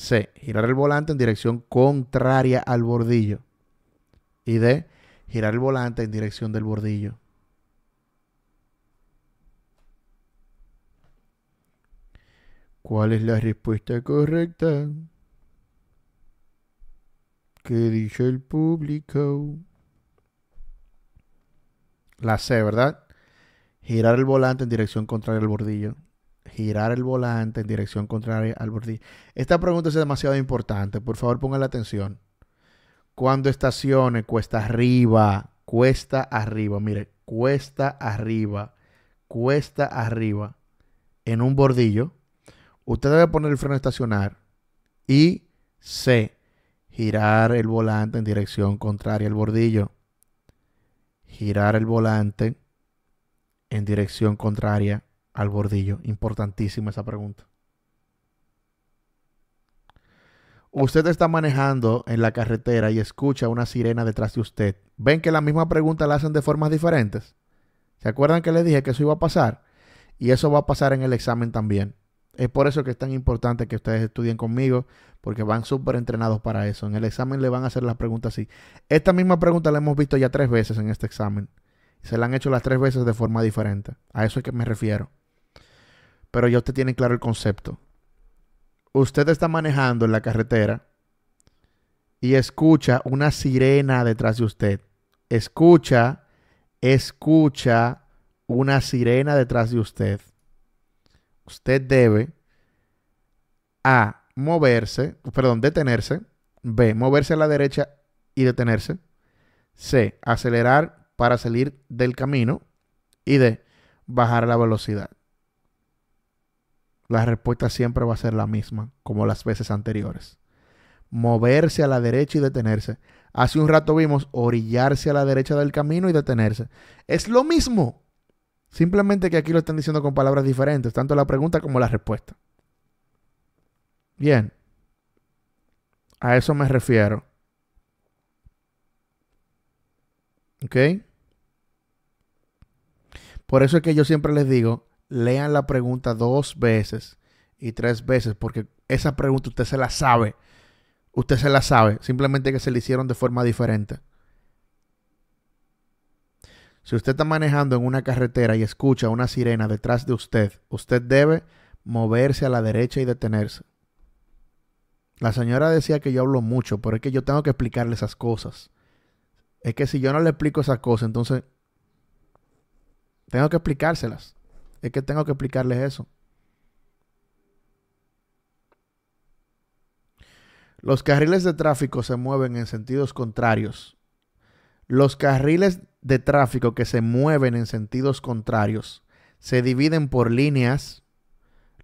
S1: C. Girar el volante en dirección contraria al bordillo. Y D. Girar el volante en dirección del bordillo. ¿Cuál es la respuesta correcta? ¿Qué dice el público? La C, ¿verdad? Girar el volante en dirección contraria al bordillo girar el volante en dirección contraria al bordillo. Esta pregunta es demasiado importante, por favor pongan la atención. Cuando estacione cuesta arriba, cuesta arriba, mire, cuesta arriba, cuesta arriba, en un bordillo, usted debe poner el freno a estacionar y C, girar el volante en dirección contraria al bordillo. Girar el volante en dirección contraria al bordillo? Importantísima esa pregunta. Usted está manejando en la carretera y escucha una sirena detrás de usted. ¿Ven que la misma pregunta la hacen de formas diferentes? ¿Se acuerdan que les dije que eso iba a pasar? Y eso va a pasar en el examen también. Es por eso que es tan importante que ustedes estudien conmigo, porque van súper entrenados para eso. En el examen le van a hacer las preguntas así. Esta misma pregunta la hemos visto ya tres veces en este examen. Se la han hecho las tres veces de forma diferente. A eso es que me refiero pero ya usted tiene claro el concepto. Usted está manejando en la carretera y escucha una sirena detrás de usted. Escucha, escucha una sirena detrás de usted. Usted debe A. Moverse, perdón, detenerse. B. Moverse a la derecha y detenerse. C. Acelerar para salir del camino. Y D. Bajar la velocidad la respuesta siempre va a ser la misma, como las veces anteriores. Moverse a la derecha y detenerse. Hace un rato vimos orillarse a la derecha del camino y detenerse. Es lo mismo. Simplemente que aquí lo están diciendo con palabras diferentes, tanto la pregunta como la respuesta. Bien. A eso me refiero. ¿Ok? Por eso es que yo siempre les digo lean la pregunta dos veces y tres veces, porque esa pregunta usted se la sabe. Usted se la sabe, simplemente que se la hicieron de forma diferente. Si usted está manejando en una carretera y escucha una sirena detrás de usted, usted debe moverse a la derecha y detenerse. La señora decía que yo hablo mucho, pero es que yo tengo que explicarle esas cosas. Es que si yo no le explico esas cosas, entonces tengo que explicárselas. Es que tengo que explicarles eso. Los carriles de tráfico se mueven en sentidos contrarios. Los carriles de tráfico que se mueven en sentidos contrarios se dividen por líneas.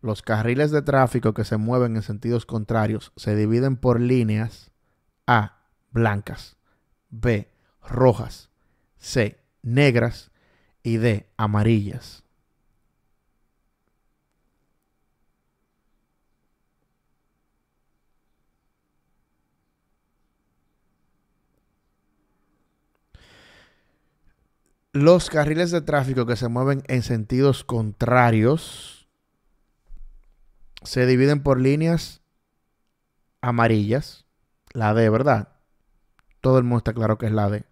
S1: Los carriles de tráfico que se mueven en sentidos contrarios se dividen por líneas A, blancas, B, rojas, C, negras y D, amarillas. los carriles de tráfico que se mueven en sentidos contrarios se dividen por líneas amarillas, la D, ¿verdad? Todo el mundo está claro que es la D.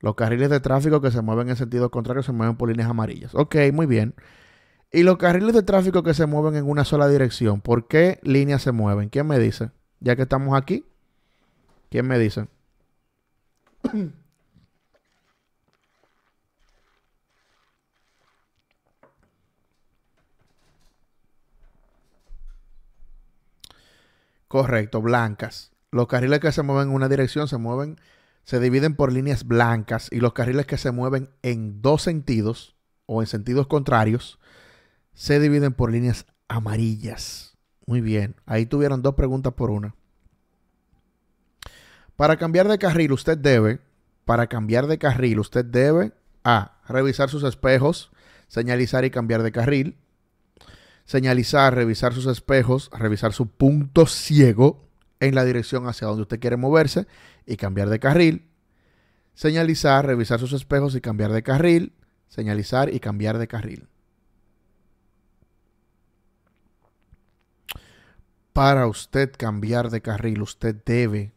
S1: Los carriles de tráfico que se mueven en sentido contrario se mueven por líneas amarillas. Ok, muy bien. Y los carriles de tráfico que se mueven en una sola dirección, ¿por qué líneas se mueven? ¿Quién me dice? Ya que estamos aquí, ¿quién me dice? Correcto, blancas. Los carriles que se mueven en una dirección se mueven, se dividen por líneas blancas y los carriles que se mueven en dos sentidos o en sentidos contrarios se dividen por líneas amarillas. Muy bien, ahí tuvieron dos preguntas por una. Para cambiar de carril usted debe, para cambiar de carril usted debe A, revisar sus espejos, señalizar y cambiar de carril señalizar, revisar sus espejos, revisar su punto ciego en la dirección hacia donde usted quiere moverse y cambiar de carril. Señalizar, revisar sus espejos y cambiar de carril. Señalizar y cambiar de carril. Para usted cambiar de carril, usted debe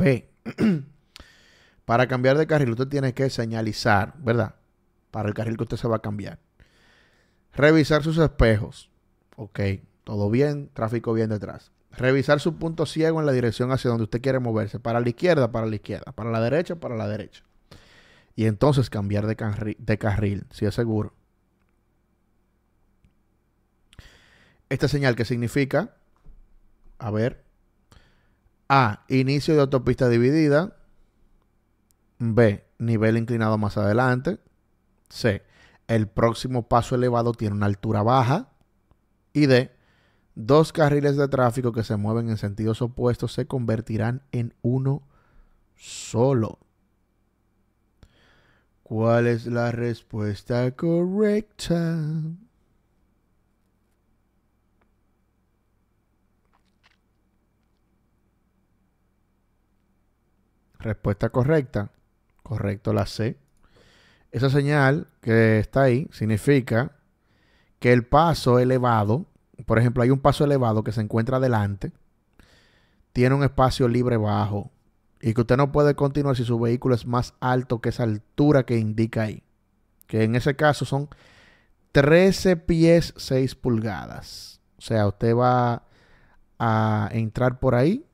S1: para cambiar de carril usted tiene que señalizar, ¿verdad? Para el carril que usted se va a cambiar. Revisar sus espejos. Ok, todo bien, tráfico bien detrás. Revisar su punto ciego en la dirección hacia donde usted quiere moverse. Para la izquierda, para la izquierda. Para la derecha, para la derecha. Y entonces cambiar de, de carril, si es seguro. Esta señal que significa, a ver, a. Inicio de autopista dividida. B. Nivel inclinado más adelante. C. El próximo paso elevado tiene una altura baja. Y D. Dos carriles de tráfico que se mueven en sentidos opuestos se convertirán en uno solo. ¿Cuál es la respuesta correcta? Respuesta correcta. Correcto, la C. Esa señal que está ahí significa que el paso elevado, por ejemplo, hay un paso elevado que se encuentra adelante, tiene un espacio libre bajo y que usted no puede continuar si su vehículo es más alto que esa altura que indica ahí. Que en ese caso son 13 pies 6 pulgadas. O sea, usted va a entrar por ahí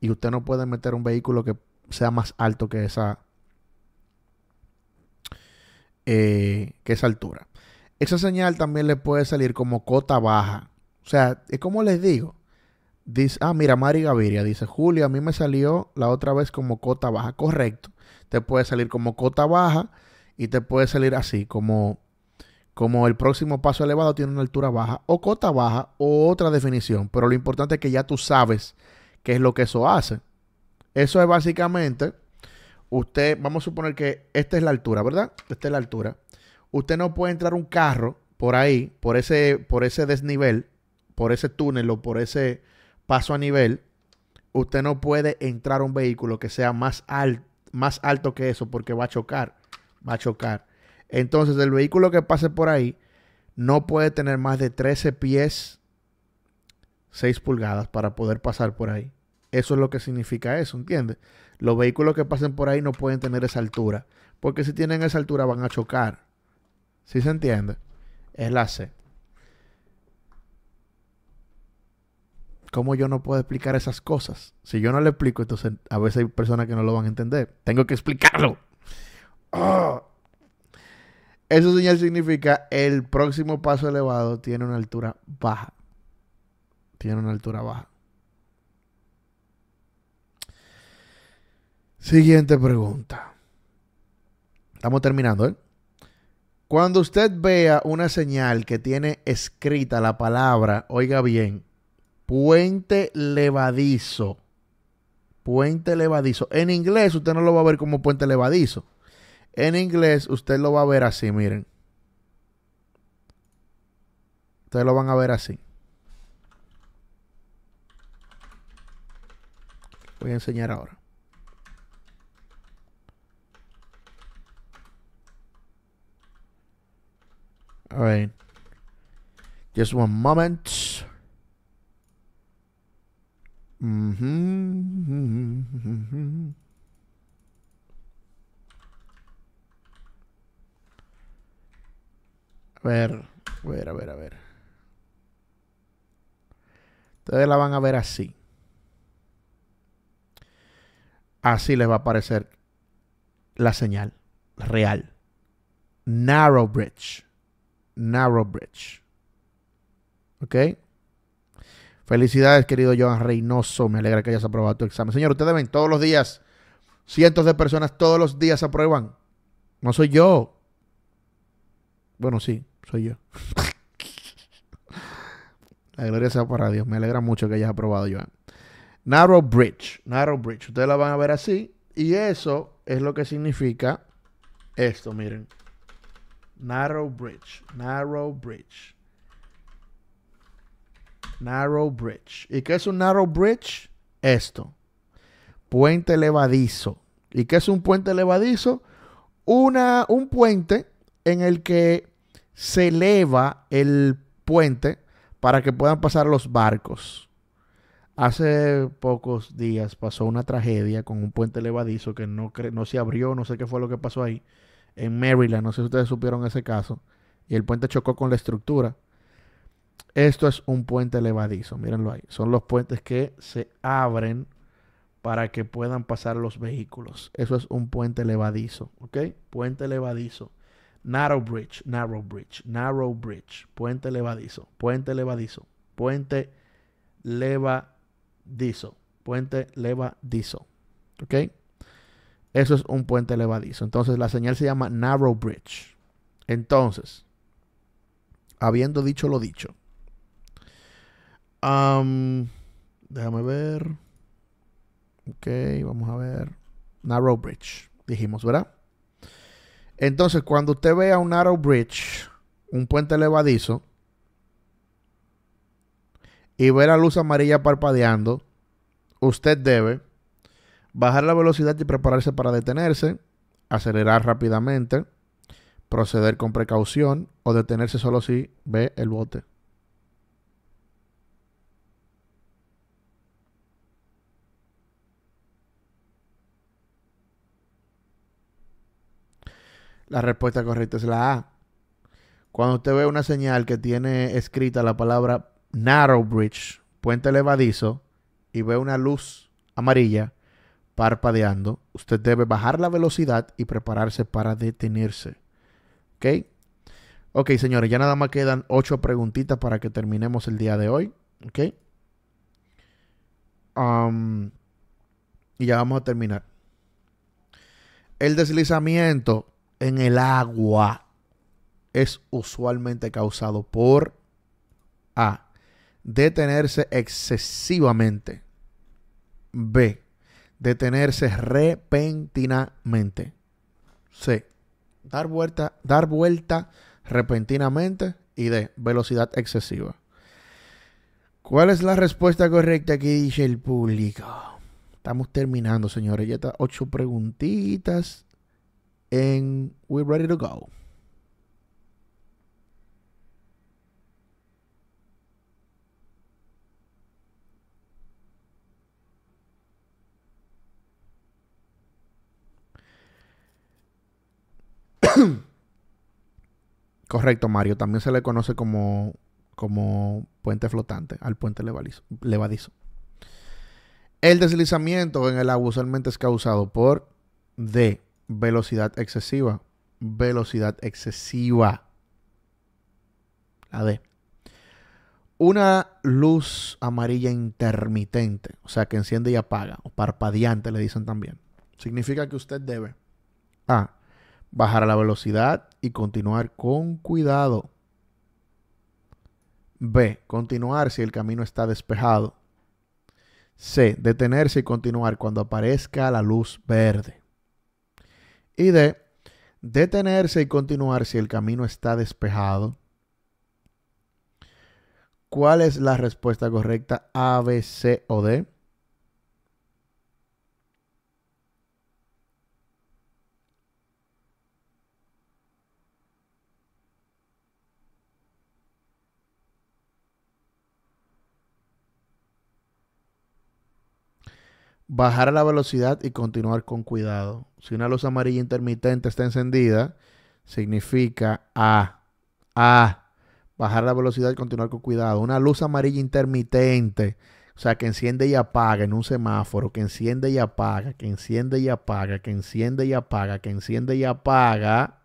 S1: y usted no puede meter un vehículo que sea más alto que esa, eh, que esa altura. Esa señal también le puede salir como cota baja. O sea, es como les digo. Dice, ah, mira, Mari Gaviria dice, Julio, a mí me salió la otra vez como cota baja. Correcto. Te puede salir como cota baja y te puede salir así, como, como el próximo paso elevado tiene una altura baja o cota baja o otra definición. Pero lo importante es que ya tú sabes qué es lo que eso hace. Eso es básicamente, usted, vamos a suponer que esta es la altura, ¿verdad? Esta es la altura. Usted no puede entrar un carro por ahí, por ese, por ese desnivel, por ese túnel o por ese paso a nivel. Usted no puede entrar un vehículo que sea más, más alto que eso porque va a chocar. Va a chocar. Entonces, el vehículo que pase por ahí no puede tener más de 13 pies, 6 pulgadas para poder pasar por ahí. Eso es lo que significa eso, ¿entiendes? Los vehículos que pasen por ahí no pueden tener esa altura, porque si tienen esa altura van a chocar. ¿Sí se entiende? Es la C. ¿Cómo yo no puedo explicar esas cosas? Si yo no le explico, entonces a veces hay personas que no lo van a entender. Tengo que explicarlo. Ah. Eso señal significa el próximo paso elevado tiene una altura baja. Tiene una altura baja. Siguiente pregunta. Estamos terminando, ¿eh? Cuando usted vea una señal que tiene escrita la palabra, oiga bien, puente levadizo. Puente levadizo. En inglés usted no lo va a ver como puente levadizo. En inglés usted lo va a ver así, miren. Ustedes lo van a ver así. Voy a enseñar ahora. All right. Just one moment. Mm-hmm. A ver, a ver, a ver, a ver. Ustedes la van a ver así. Así les va a aparecer la señal real. Narrow bridge. Narrow Bridge. ¿Ok? Felicidades, querido Joan Reynoso. Me alegra que hayas aprobado tu examen. Señor, ustedes ven todos los días, cientos de personas todos los días aprueban. No soy yo. Bueno, sí, soy yo. la gloria sea para Dios. Me alegra mucho que hayas aprobado, Joan. Narrow Bridge. Narrow Bridge. Ustedes la van a ver así. Y eso es lo que significa esto, miren. Narrow bridge. Narrow bridge. Narrow bridge. ¿Y qué es un narrow bridge? Esto. Puente levadizo. ¿Y qué es un puente levadizo? Una, un puente en el que se eleva el puente para que puedan pasar los barcos. Hace pocos días pasó una tragedia con un puente levadizo que no, no se abrió, no sé qué fue lo que pasó ahí en Maryland, no sé si ustedes supieron ese caso, y el puente chocó con la estructura. Esto es un puente levadizo, mírenlo ahí. Son los puentes que se abren para que puedan pasar los vehículos. Eso es un puente levadizo, ¿ok? Puente levadizo. Narrow bridge, narrow bridge, narrow bridge. Puente levadizo, puente levadizo, puente levadizo, puente levadizo, ¿ok? Eso es un puente levadizo. Entonces la señal se llama Narrow Bridge. Entonces, habiendo dicho lo dicho, déjame ver. Ok, vamos a ver. Narrow Bridge, dijimos, ¿verdad? Entonces, cuando usted vea un Narrow Bridge, un puente levadizo, y ve la luz amarilla parpadeando, usted debe Bajar la velocidad y prepararse para detenerse, acelerar rápidamente, proceder con precaución o detenerse solo si ve el bote. La respuesta correcta es la A. Cuando usted ve una señal que tiene escrita la palabra narrow bridge, puente levadizo, y ve una luz amarilla, parpadeando, usted debe bajar la velocidad y prepararse para detenerse. ¿Ok? Ok, señores, ya nada más quedan ocho preguntitas para que terminemos el día de hoy. ¿Ok? y ya vamos a terminar. El deslizamiento en el agua es usualmente causado por A. Detenerse excesivamente. B detenerse repentinamente. Sí. Dar vuelta, dar vuelta repentinamente. Y de Velocidad excesiva. ¿Cuál es la respuesta correcta que dice el público? Estamos terminando, señores. Ya está ocho preguntitas en We're Ready to Go. Correcto, Mario. También se le conoce como, como puente flotante al puente levadizo, levadizo. El deslizamiento en el agua usualmente es causado por D. Velocidad excesiva. Velocidad excesiva. La D. Una luz amarilla intermitente, o sea, que enciende y apaga, o parpadeante le dicen también. Significa que usted debe A bajar a la velocidad y continuar con cuidado. B. Continuar si el camino está despejado. C. Detenerse y continuar cuando aparezca la luz verde. Y D. Detenerse y continuar si el camino está despejado. ¿Cuál es la respuesta correcta? A, B, C o D. bajar la velocidad y continuar con cuidado. Si una luz amarilla intermitente está encendida, significa A. A. Bajar la velocidad y continuar con cuidado. Una luz amarilla intermitente, o sea, que enciende y apaga en un semáforo, que enciende y apaga, que enciende y apaga, que enciende y apaga, que enciende y apaga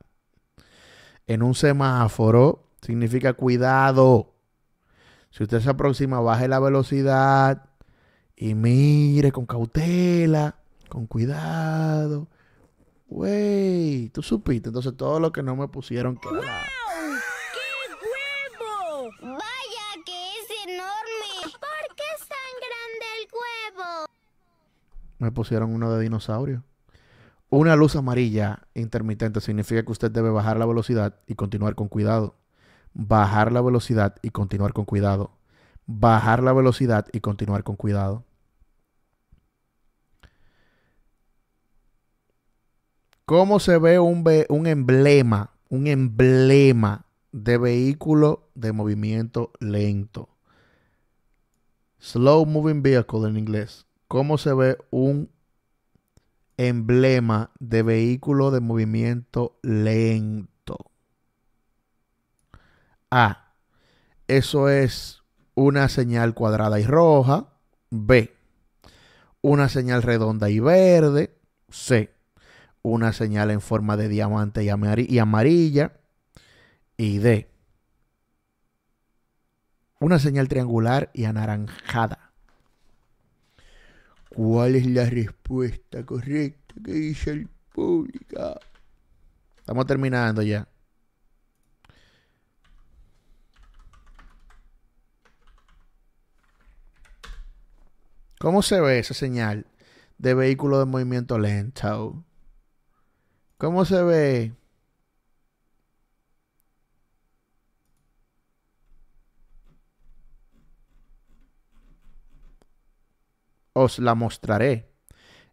S1: en un semáforo, significa cuidado. Si usted se aproxima, baje la velocidad y mire con cautela, con cuidado. Güey, tú supiste. Entonces todo lo que no me pusieron que ¡Qué huevo! ¡Vaya que es enorme! ¿Por qué es tan grande el huevo? Me pusieron uno de dinosaurio. Una luz amarilla intermitente significa que usted debe bajar la velocidad y continuar con cuidado. Bajar la velocidad y continuar con cuidado bajar la velocidad y continuar con cuidado. ¿Cómo se ve un, emblema, un emblema de vehículo de movimiento lento? Slow Moving Vehicle en inglés. ¿Cómo se ve un emblema de vehículo de movimiento lento? Ah, Eso es una señal cuadrada y roja, B, una señal redonda y verde, C, una señal en forma de diamante y, amarilla, y D, una señal triangular y anaranjada. ¿Cuál es la respuesta correcta que dice el público? Estamos terminando ya. ¿Cómo se ve esa señal de vehículo de movimiento lento? ¿Cómo se ve? Os la mostraré.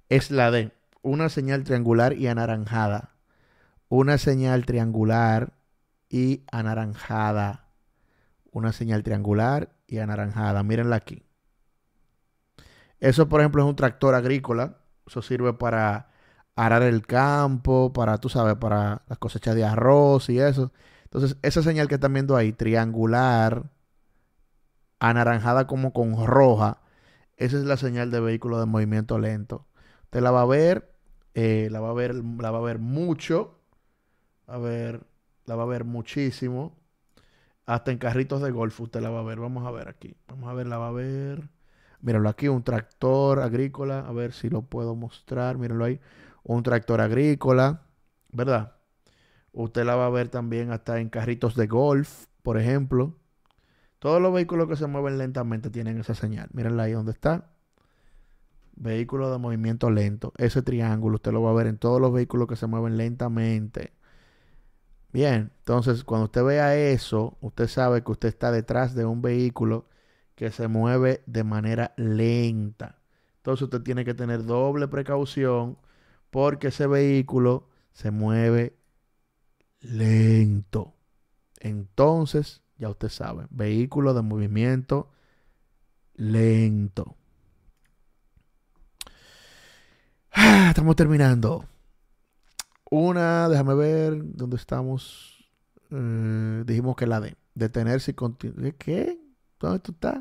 S1: Es la de una señal triangular y anaranjada. Una señal triangular y anaranjada. Una señal triangular y anaranjada. Mírenla aquí. Eso, por ejemplo, es un tractor agrícola. Eso sirve para arar el campo, para, tú sabes, para las cosechas de arroz y eso. Entonces, esa señal que están viendo ahí, triangular, anaranjada como con roja, esa es la señal de vehículo de movimiento lento. Usted la va a ver, eh, la va a ver, la va a ver mucho, a ver, la va a ver muchísimo, hasta en carritos de golf usted la va a ver. Vamos a ver aquí, vamos a ver, la va a ver. Míralo aquí, un tractor agrícola. A ver si lo puedo mostrar. Míralo ahí. Un tractor agrícola, ¿verdad? Usted la va a ver también hasta en carritos de golf, por ejemplo. Todos los vehículos que se mueven lentamente tienen esa señal. Mírenla ahí donde está. Vehículo de movimiento lento. Ese triángulo usted lo va a ver en todos los vehículos que se mueven lentamente. Bien, entonces cuando usted vea eso, usted sabe que usted está detrás de un vehículo que se mueve de manera lenta. Entonces usted tiene que tener doble precaución porque ese vehículo se mueve lento. Entonces, ya usted sabe, vehículo de movimiento lento. estamos terminando. Una, déjame ver dónde estamos. Eh, dijimos que la D. Detenerse y continuar. ¿Qué? ¿Dónde tú estás?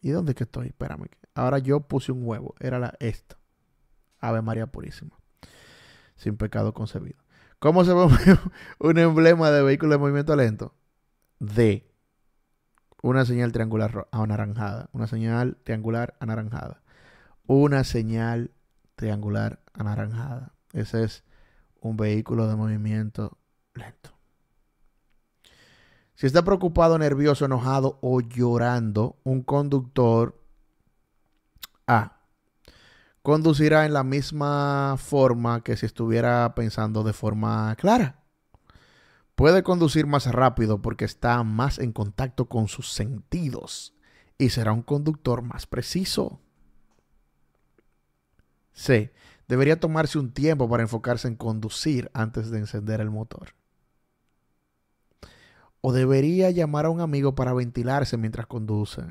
S1: ¿Y dónde que estoy? Espérame. Ahora yo puse un huevo. Era la esta. Ave María Purísima. Sin pecado concebido. ¿Cómo se ve un emblema de vehículo de movimiento lento? De. Una señal triangular anaranjada. Una señal triangular anaranjada. Una señal triangular anaranjada. Ese es un vehículo de movimiento lento. Si está preocupado, nervioso, enojado o llorando, un conductor A conducirá en la misma forma que si estuviera pensando de forma clara. Puede conducir más rápido porque está más en contacto con sus sentidos y será un conductor más preciso. C. Debería tomarse un tiempo para enfocarse en conducir antes de encender el motor o debería llamar a un amigo para ventilarse mientras conduce.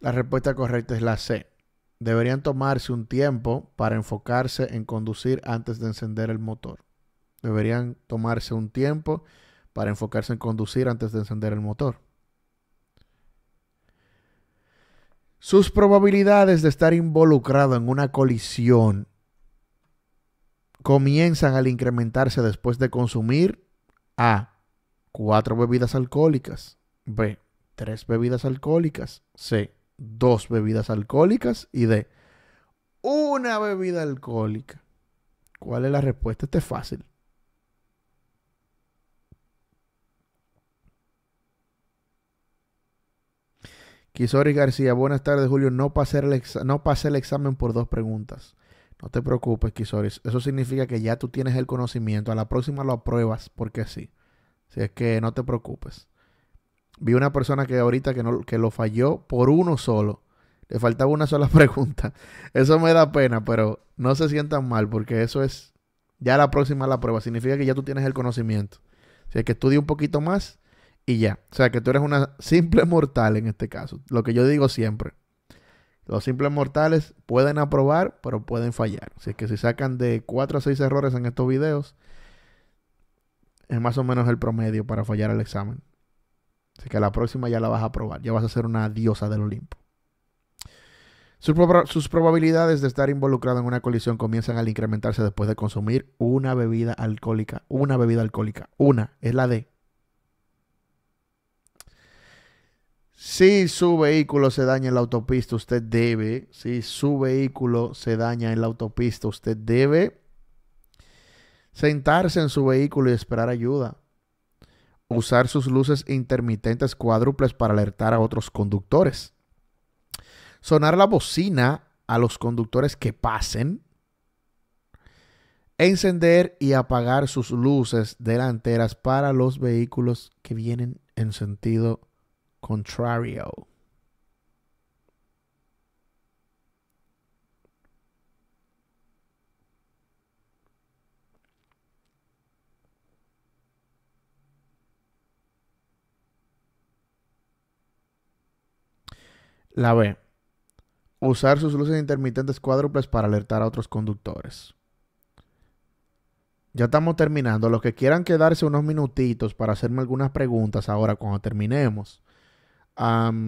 S1: La respuesta correcta es la C deberían tomarse un tiempo para enfocarse en conducir antes de encender el motor. Deberían tomarse un tiempo para enfocarse en conducir antes de encender el motor. Sus probabilidades de estar involucrado en una colisión comienzan al incrementarse después de consumir A. Cuatro bebidas alcohólicas. B. Tres bebidas alcohólicas. C dos bebidas alcohólicas y de una bebida alcohólica. ¿Cuál es la respuesta? Este es fácil. Quisoris García, buenas tardes, Julio. No pasé, el no pasé el examen por dos preguntas. No te preocupes, Quisoris. Eso significa que ya tú tienes el conocimiento. A la próxima lo apruebas porque sí. Así es que no te preocupes. Vi una persona que ahorita que, no, que lo falló por uno solo. Le faltaba una sola pregunta. Eso me da pena, pero no se sientan mal porque eso es ya la próxima la prueba. Significa que ya tú tienes el conocimiento. si es que estudie un poquito más y ya. O sea, que tú eres una simple mortal en este caso. Lo que yo digo siempre. Los simples mortales pueden aprobar, pero pueden fallar. Así que si sacan de 4 a 6 errores en estos videos, es más o menos el promedio para fallar el examen. Así que la próxima ya la vas a probar. Ya vas a ser una diosa del Olimpo. Sus, probabilidades de estar involucrado en una colisión comienzan al incrementarse después de consumir una bebida alcohólica. Una bebida alcohólica. Una es la D. Si su vehículo se daña en la autopista, usted debe. Si su vehículo se daña en la autopista, usted debe sentarse en su vehículo y esperar ayuda usar sus luces intermitentes cuádruples para alertar a otros conductores. Sonar la bocina a los conductores que pasen. Encender y apagar sus luces delanteras para los vehículos que vienen en sentido contrario. La B. Usar sus luces intermitentes cuádruples para alertar a otros conductores. Ya estamos terminando. Los que quieran quedarse unos minutitos para hacerme algunas preguntas ahora cuando terminemos.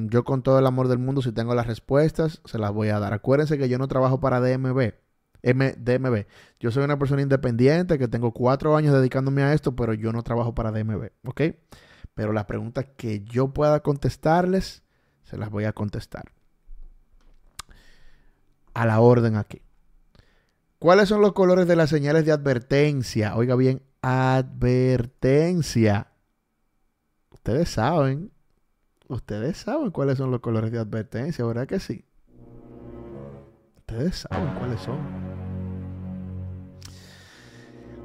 S1: yo con todo el amor del mundo, si tengo las respuestas, se las voy a dar. Acuérdense que yo no trabajo para DMB. Yo soy una persona independiente que tengo cuatro años dedicándome a esto, pero yo no trabajo para DMB. ¿Ok? Pero las preguntas que yo pueda contestarles las voy a contestar. A la orden aquí. ¿Cuáles son los colores de las señales de advertencia? Oiga bien, advertencia. Ustedes saben, ustedes saben cuáles son los colores de advertencia, ¿verdad que sí? Ustedes saben cuáles son.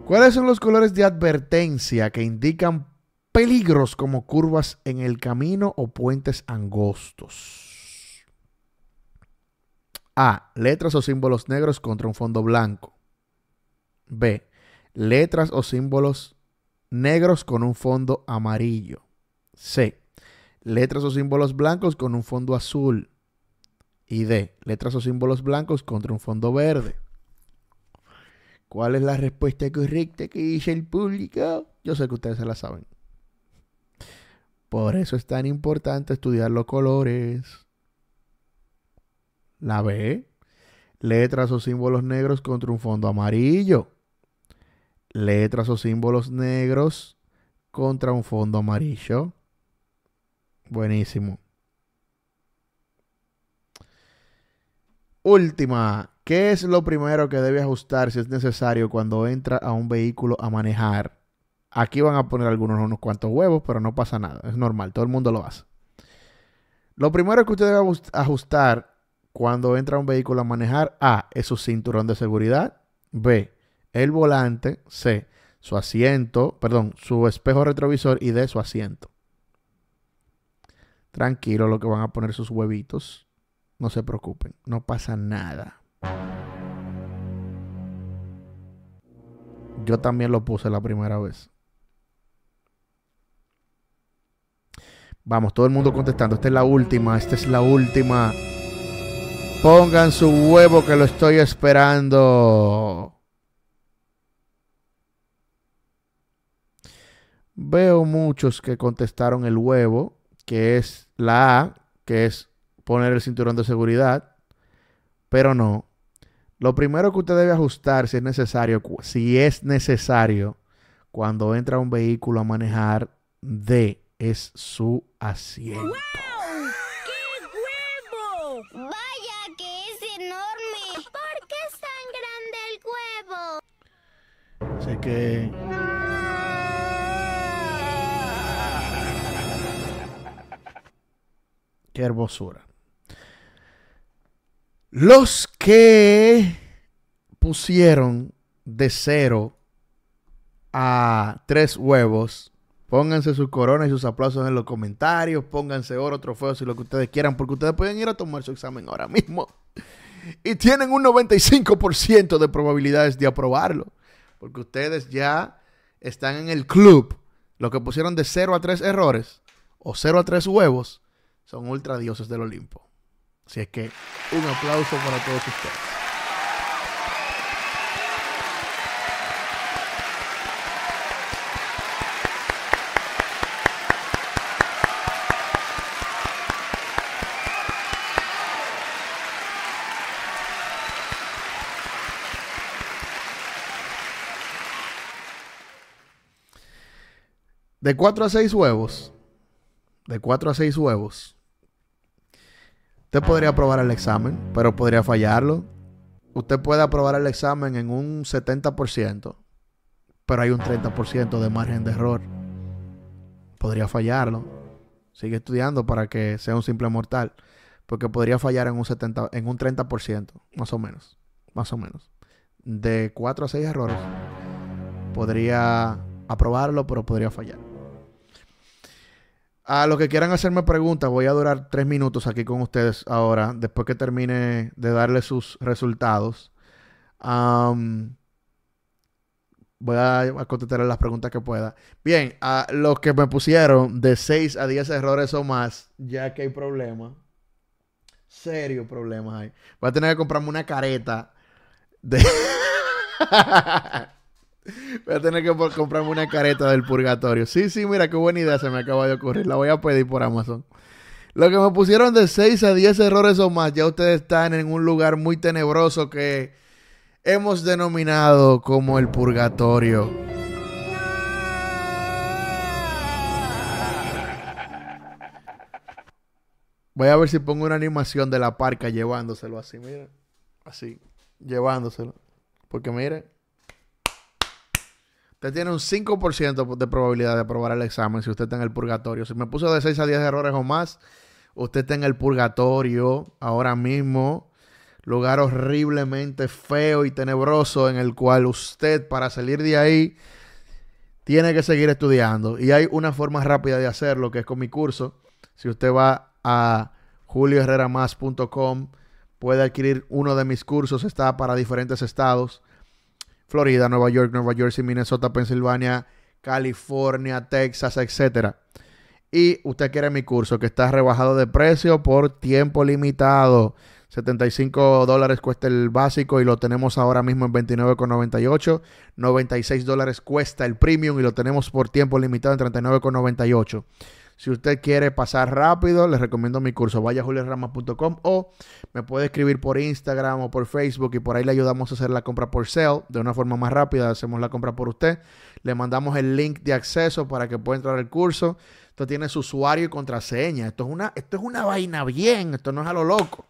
S1: ¿Cuáles son los colores de advertencia que indican peligros como curvas en el camino o puentes angostos. A. Letras o símbolos negros contra un fondo blanco. B. Letras o símbolos negros con un fondo amarillo. C. Letras o símbolos blancos con un fondo azul. Y D. Letras o símbolos blancos contra un fondo verde. ¿Cuál es la respuesta correcta que dice el público? Yo sé que ustedes se la saben. Por eso es tan importante estudiar los colores. La B. Letras o símbolos negros contra un fondo amarillo. Letras o símbolos negros contra un fondo amarillo. Buenísimo. Última. ¿Qué es lo primero que debe ajustar si es necesario cuando entra a un vehículo a manejar? Aquí van a poner algunos unos cuantos huevos, pero no pasa nada. Es normal, todo el mundo lo hace. Lo primero que usted debe ajustar cuando entra un vehículo a manejar, A, es su cinturón de seguridad, B, el volante, C, su asiento, perdón, su espejo retrovisor y D, su asiento. Tranquilo lo que van a poner sus huevitos. No se preocupen, no pasa nada. Yo también lo puse la primera vez. Vamos, todo el mundo contestando. Esta es la última, esta es la última. Pongan su huevo que lo estoy esperando. Veo muchos que contestaron el huevo, que es la A, que es poner el cinturón de seguridad, pero no. Lo primero que usted debe ajustar si es necesario, si es necesario, cuando entra un vehículo a manejar D, es su asiento. ¡Wow! ¡Qué huevo! ¡Vaya que es enorme! ¿Por qué es tan grande el huevo? Sé que... ¡Qué hermosura! Los que pusieron de cero a tres huevos Pónganse sus coronas y sus aplausos en los comentarios. Pónganse oro, trofeos y lo que ustedes quieran, porque ustedes pueden ir a tomar su examen ahora mismo. Y tienen un 95% de probabilidades de aprobarlo, porque ustedes ya están en el club. Lo que pusieron de 0 a 3 errores o 0 a 3 huevos son ultra dioses del Olimpo. Así es que un aplauso para todos ustedes. De 4 a 6 huevos, de 4 a 6 huevos, usted podría aprobar el examen, pero podría fallarlo. Usted puede aprobar el examen en un 70%, pero hay un 30% de margen de error. Podría fallarlo. Sigue estudiando para que sea un simple mortal, porque podría fallar en un, 70, en un 30%, más o menos. Más o menos. De 4 a 6 errores, podría aprobarlo, pero podría fallar. A los que quieran hacerme preguntas, voy a durar tres minutos aquí con ustedes ahora, después que termine de darle sus resultados. voy a, contestar las preguntas que pueda. Bien, a los que me pusieron de seis a diez errores o más, ya que hay problemas, serios problemas hay. Voy a tener que comprarme una careta de... Voy a tener que comprarme una careta del purgatorio. Sí, sí, mira qué buena idea se me acaba de ocurrir. La voy a pedir por Amazon. Lo que me pusieron de 6 a 10 errores o más, ya ustedes están en un lugar muy tenebroso que hemos denominado como el purgatorio. Voy a ver si pongo una animación de la parca llevándoselo así, mira. Así, llevándoselo. Porque mire. Usted tiene un 5% de probabilidad de aprobar el examen si usted está en el purgatorio. Si me puso de 6 a 10 errores o más, usted está en el purgatorio ahora mismo. Lugar horriblemente feo y tenebroso en el cual usted para salir de ahí tiene que seguir estudiando. Y hay una forma rápida de hacerlo, que es con mi curso. Si usted va a julioherreramas.com, puede adquirir uno de mis cursos. Está para diferentes estados Florida, Nueva York, Nueva Jersey, Minnesota, Pensilvania, California, Texas, etc. Y usted quiere mi curso que está rebajado de precio por tiempo limitado. 75 dólares cuesta el básico y lo tenemos ahora mismo en 29,98. 96 dólares cuesta el premium y lo tenemos por tiempo limitado en 39,98. Si usted quiere pasar rápido, les recomiendo mi curso. Vaya o me puede escribir por Instagram o por Facebook y por ahí le ayudamos a hacer la compra por sale de una forma más rápida. Hacemos la compra por usted. Le mandamos el link de acceso para que pueda entrar al curso. Esto tiene su usuario y contraseña. Esto es una, esto es una vaina bien. Esto no es a lo loco.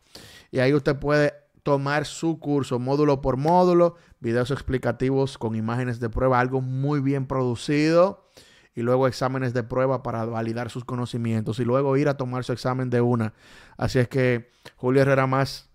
S1: Y ahí usted puede tomar su curso módulo por módulo, videos explicativos con imágenes de prueba, algo muy bien producido y luego exámenes de prueba para validar sus conocimientos y luego ir a tomar su examen de una. Así es que Julio Herrera más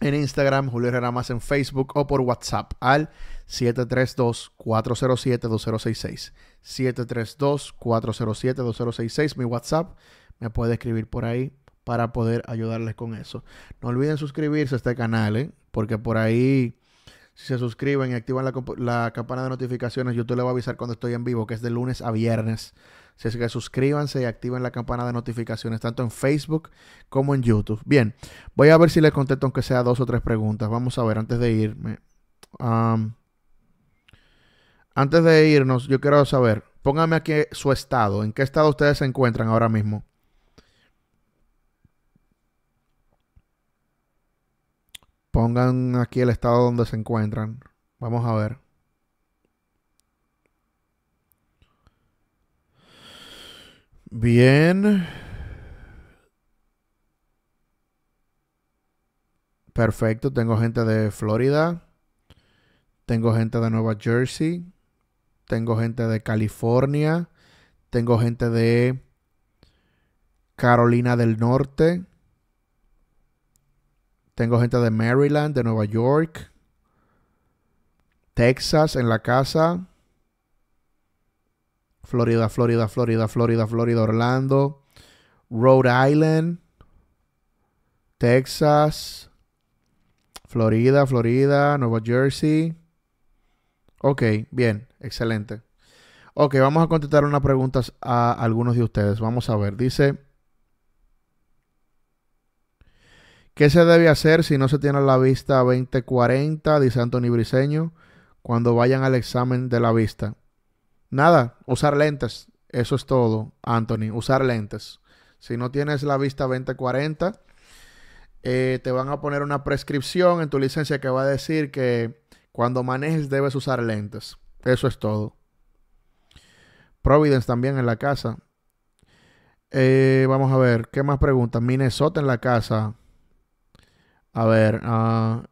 S1: en Instagram, Julio Herrera más en Facebook o por WhatsApp al 732-407-2066. 732-407-2066, mi WhatsApp. Me puede escribir por ahí para poder ayudarles con eso. No olviden suscribirse a este canal, ¿eh? porque por ahí si se suscriben y activan la, campana de notificaciones, YouTube le va a avisar cuando estoy en vivo, que es de lunes a viernes. Así que suscríbanse y activen la campana de notificaciones, tanto en Facebook como en YouTube. Bien, voy a ver si les contesto aunque sea dos o tres preguntas. Vamos a ver, antes de irme. antes de irnos, yo quiero saber, pónganme aquí su estado, en qué estado ustedes se encuentran ahora mismo. pongan aquí el estado donde se encuentran. Vamos a ver. Bien. Perfecto, tengo gente de Florida. Tengo gente de Nueva Jersey. Tengo gente de California. Tengo gente de Carolina del Norte. Tengo gente de Maryland, de Nueva York, Texas en la casa. Florida, Florida, Florida, Florida, Florida, Orlando. Rhode Island. Texas. Florida, Florida, Nueva Jersey. Ok, bien, excelente. Ok, vamos a contestar unas preguntas a algunos de ustedes. Vamos a ver. Dice ¿Qué se debe hacer si no se tiene la vista 2040? Dice Anthony Briseño. Cuando vayan al examen de la vista. Nada, usar lentes. Eso es todo, Anthony. Usar lentes. Si no tienes la vista 2040, eh, te van a poner una prescripción en tu licencia que va a decir que cuando manejes debes usar lentes. Eso es todo. Providence también en la casa. Eh, vamos a ver, ¿qué más preguntas? Minnesota en la casa. A ver, ah,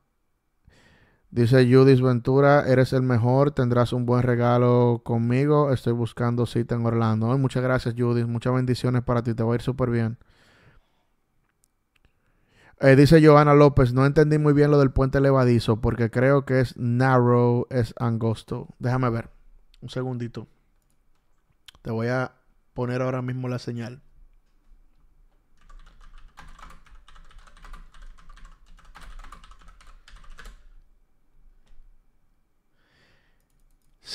S1: dice Judith Ventura, eres el mejor, tendrás un buen regalo conmigo, estoy buscando cita en Orlando. muchas gracias Judith, muchas bendiciones para ti, te va a ir súper bien. Eh, dice Johanna López, no entendí muy bien lo del puente levadizo porque creo que es narrow, es angosto. Déjame ver, un segundito. Te voy a poner ahora mismo la señal.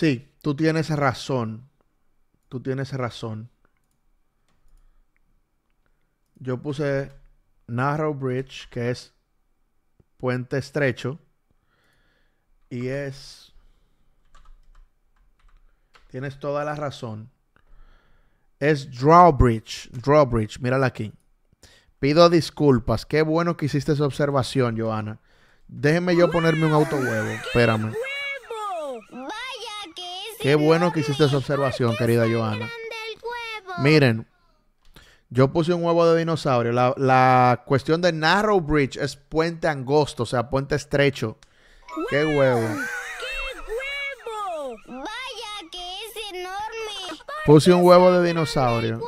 S1: Sí, tú tienes razón. Tú tienes razón. Yo puse Narrow Bridge, que es puente estrecho. Y es... Tienes toda la razón. Es drawbridge. Drawbridge, mírala aquí. Pido disculpas. Qué bueno que hiciste esa observación, Joana. Déjeme yo ponerme un huevo Espérame. Qué bueno que hiciste esa observación, querida Joana. Miren, yo puse un huevo de dinosaurio. La, cuestión de narrow bridge es puente angosto, o sea, puente estrecho. ¡Qué huevo! ¡Vaya que es enorme! Puse un huevo de dinosaurio.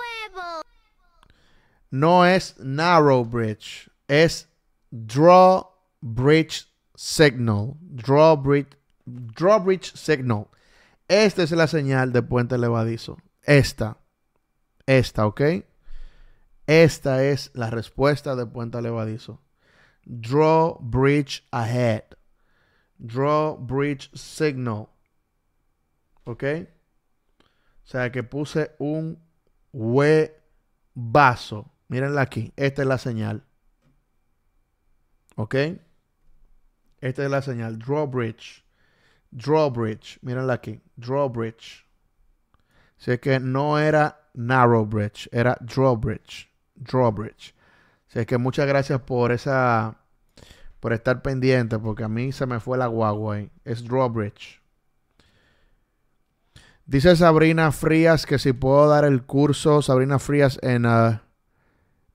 S1: No es narrow bridge, es draw bridge signal. Draw bridge, draw bridge signal. Esta es la señal de Puente Levadizo. Esta. Esta, ¿ok? Esta es la respuesta de Puente Levadizo. Draw bridge ahead. Draw bridge signal. ¿Ok? O sea que puse un Vaso Mírenla aquí. Esta es la señal. ¿Ok? Esta es la señal. Draw bridge. Drawbridge, mírenla aquí, drawbridge. es que no era narrowbridge era drawbridge, drawbridge. es que muchas gracias por esa, por estar pendiente, porque a mí se me fue la guagua Es drawbridge. Dice Sabrina Frías que si puedo dar el curso, Sabrina Frías en, uh,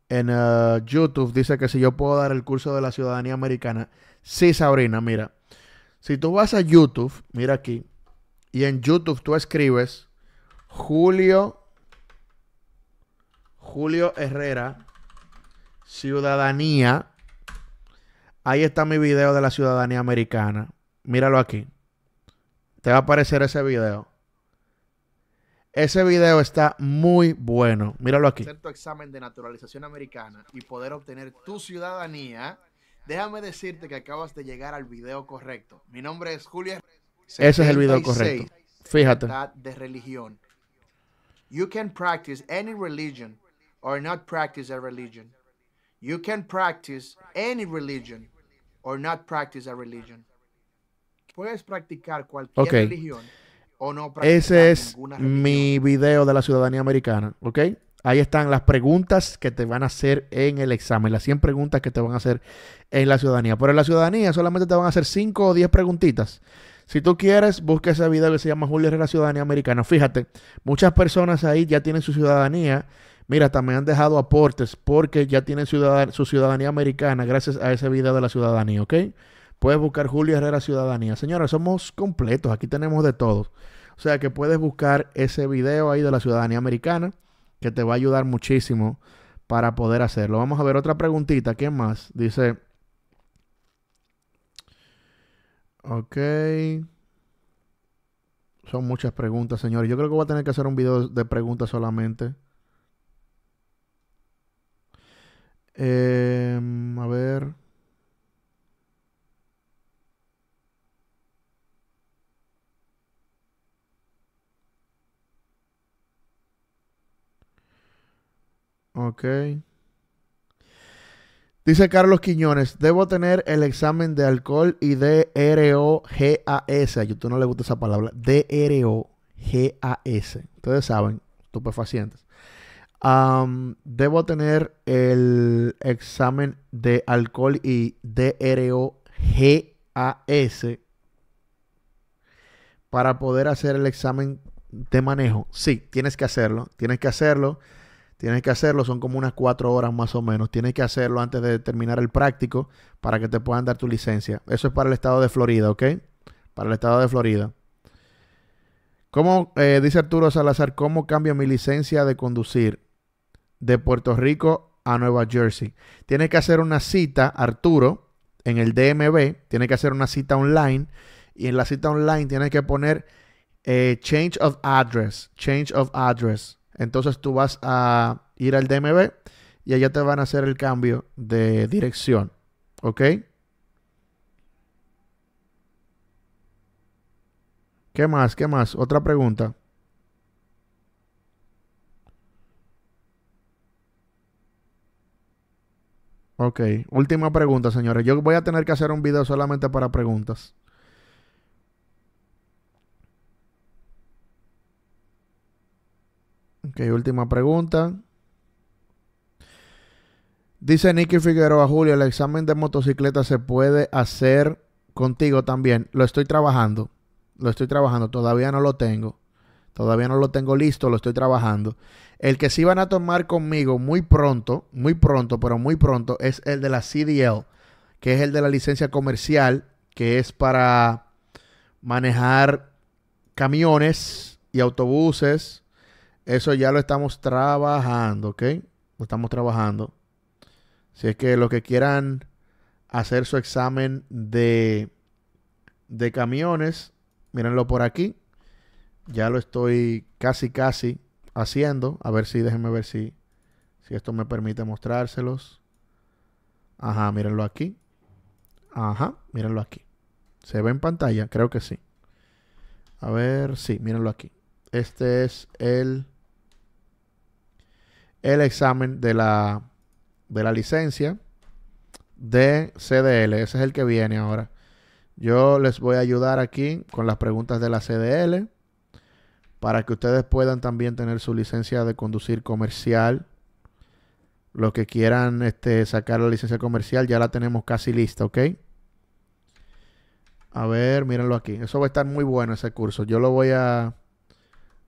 S1: en uh, YouTube, dice que si yo puedo dar el curso de la ciudadanía americana. Sí, Sabrina, mira. Si tú vas a YouTube, mira aquí, y en YouTube tú escribes Julio, Julio Herrera, ciudadanía. Ahí está mi video de la ciudadanía americana. Míralo aquí. Te va a aparecer ese video. Ese video está muy bueno. Míralo aquí. Hacer tu examen de naturalización americana y poder obtener tu ciudadanía Déjame decirte que acabas de llegar al video correcto. Mi nombre es Julia. Ese es el video correcto. Fíjate. De religión. You can practice any religion or not practice a religion. You can practice any religion or not practice a religion. Puedes practicar cualquier religión o no practicar Ese es mi video de la ciudadanía americana, ¿ok? Ahí están las preguntas que te van a hacer en el examen, las 100 preguntas que te van a hacer en la ciudadanía. Pero en la ciudadanía solamente te van a hacer 5 o 10 preguntitas. Si tú quieres, busca ese video que se llama Julio Herrera Ciudadanía Americana. Fíjate, muchas personas ahí ya tienen su ciudadanía. Mira, también han dejado aportes porque ya tienen su ciudadanía americana gracias a ese video de la ciudadanía, ¿ok? Puedes buscar Julio Herrera Ciudadanía. Señora, somos completos, aquí tenemos de todo. O sea que puedes buscar ese video ahí de la ciudadanía americana que te va a ayudar muchísimo para poder hacerlo. Vamos a ver otra preguntita. ¿Quién más? Dice. Ok. Son muchas preguntas, señores. Yo creo que voy a tener que hacer un video de preguntas solamente. Eh. Dice Carlos Quiñones, debo tener el examen de alcohol y DROGAS. A YouTube no le gusta esa palabra. DROGAS. Ustedes saben, estupefacientes. debo tener el examen de alcohol y DROGAS para poder hacer el examen de manejo. Sí, tienes que hacerlo. Tienes que hacerlo. Tienes que hacerlo, son como unas cuatro horas más o menos. Tienes que hacerlo antes de terminar el práctico para que te puedan dar tu licencia. Eso es para el estado de Florida, ¿ok? Para el estado de Florida. ¿Cómo, eh, dice Arturo Salazar, cómo cambio mi licencia de conducir de Puerto Rico a Nueva Jersey? Tienes que hacer una cita, Arturo, en el DMV. Tienes que hacer una cita online. Y en la cita online tienes que poner eh, change of address. Change of address. Entonces tú vas a ir al DMV y allá te van a hacer el cambio de dirección. ¿Ok? ¿Qué más? ¿Qué más? Otra pregunta. Ok, última pregunta, señores. Yo voy a tener que hacer un video solamente para preguntas. última pregunta. Dice Nicky Figueroa, Julio, el examen de motocicleta se puede hacer contigo también. Lo estoy trabajando. Lo estoy trabajando. Todavía no lo tengo. Todavía no lo tengo listo. Lo estoy trabajando. El que sí van a tomar conmigo muy pronto, muy pronto, pero muy pronto, es el de la CDL, que es el de la licencia comercial, que es para manejar camiones y autobuses eso ya lo estamos trabajando, ¿ok? Lo estamos trabajando. Si es que los que quieran hacer su examen de, de camiones, mírenlo por aquí. Ya lo estoy casi, casi haciendo. A ver si, déjenme ver si, si esto me permite mostrárselos. Ajá, mírenlo aquí. Ajá, mírenlo aquí. ¿Se ve en pantalla? Creo que sí. A ver, sí, mírenlo aquí. Este es el el examen de la, de la licencia de CDL. Ese es el que viene ahora. Yo les voy a ayudar aquí con las preguntas de la CDL para que ustedes puedan también tener su licencia de conducir comercial. Los que quieran este, sacar la licencia comercial ya la tenemos casi lista, ¿ok? A ver, mírenlo aquí. Eso va a estar muy bueno ese curso. Yo lo voy a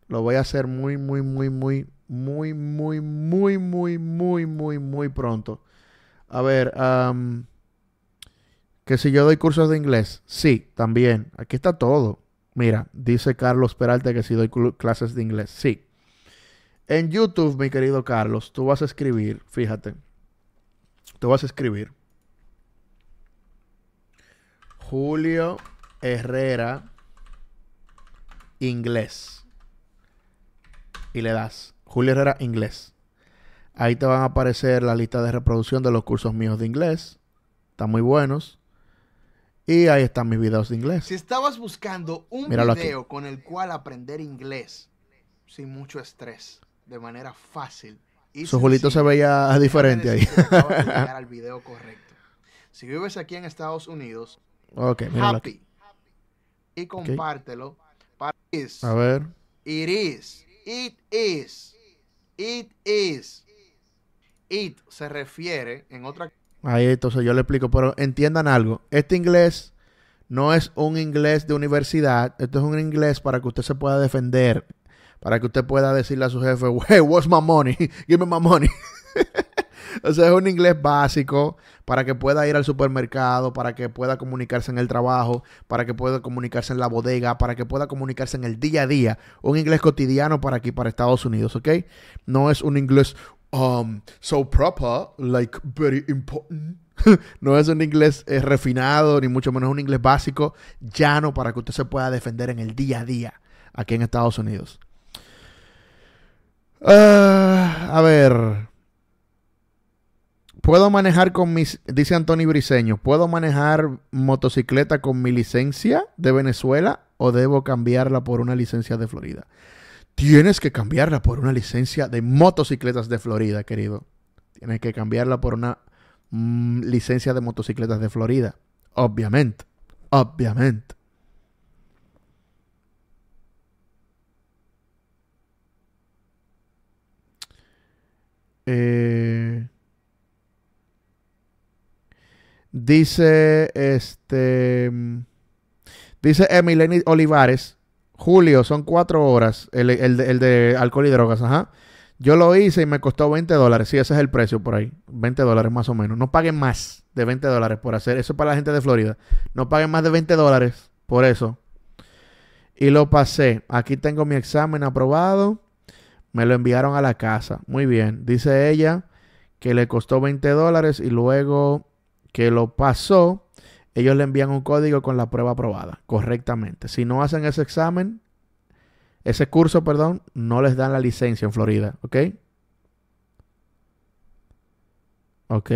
S1: lo voy a hacer muy muy muy muy muy, muy, muy, muy, muy, muy, muy pronto. A ver, que si yo doy cursos de inglés, sí, también. Aquí está todo. Mira, dice Carlos Peralta que si doy clases de inglés, sí. En YouTube, mi querido Carlos, tú vas a escribir, fíjate, tú vas a escribir Julio Herrera inglés y le das Julio Herrera Inglés. Ahí te van a aparecer la lista de reproducción de los cursos míos de inglés. Están muy buenos. Y ahí están mis videos de inglés. Si estabas buscando un video con el cual aprender inglés sin mucho estrés, de manera fácil. Y Su Julito se veía diferente ahí. llegar al video correcto. Si vives aquí en Estados Unidos, happy. Y compártelo. Para a ver. It is. It is. It is. It se refiere en otra. Ahí entonces yo le explico, pero entiendan algo. Este inglés no es un inglés de universidad, esto es un inglés para que usted se pueda defender, para que usted pueda decirle a su jefe, hey, what's my money? Give me my money. o sea, es un inglés básico para que pueda ir al supermercado, para que pueda comunicarse en el trabajo, para que pueda comunicarse en la bodega, para que pueda comunicarse en el día a día. Un inglés cotidiano para aquí, para Estados Unidos, ¿ok? No es un inglés um, so proper, like very important. no es un inglés eh, refinado, ni mucho menos un inglés básico, llano, para que usted se pueda defender en el día a día aquí en Estados Unidos. Ah, a ver. Puedo manejar con mis, dice Anthony Briceño ¿puedo manejar motocicleta con mi licencia de Venezuela o debo cambiarla por una licencia de Florida? Tienes que cambiarla por una licencia de motocicletas de Florida, querido. Tienes que cambiarla por una mm, licencia de motocicletas de Florida. Obviamente, obviamente. Eh... Dice este. Dice Emileni Olivares. Julio, son cuatro horas. El, de alcohol y drogas, ajá. Yo lo hice y me costó 20 dólares. Sí, ese es el precio por ahí. 20 dólares más o menos. No paguen más de 20 dólares por hacer. Eso para la gente de Florida. No paguen más de 20 dólares por eso. Y lo pasé. Aquí tengo mi examen aprobado. Me lo enviaron a la casa. Muy bien. Dice ella que le costó 20 dólares y luego que lo pasó, ellos le envían un código con la prueba aprobada correctamente. Si no hacen ese examen, ese curso, perdón, no les dan la licencia en Florida, ¿ok? ¿Ok?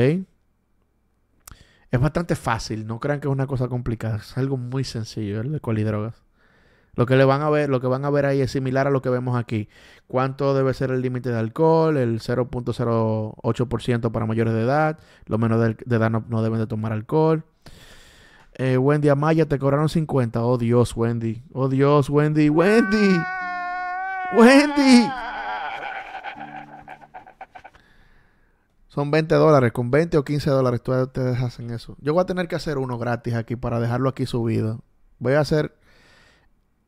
S1: Es bastante fácil, no crean que es una cosa complicada, es algo muy sencillo, el de colidrogas. Lo que le van a ver, lo que van a ver ahí es similar a lo que vemos aquí. ¿Cuánto debe ser el límite de alcohol? El 0.08% para mayores de edad. Los menores de, edad no, deben de tomar alcohol. Eh, Wendy Amaya, te cobraron 50. Oh Dios, Wendy. Oh Dios, Wendy. Wendy. Wendy. Son 20 dólares. Con 20 o 15 dólares ustedes hacen eso. Yo voy a tener que hacer uno gratis aquí para dejarlo aquí subido. Voy a hacer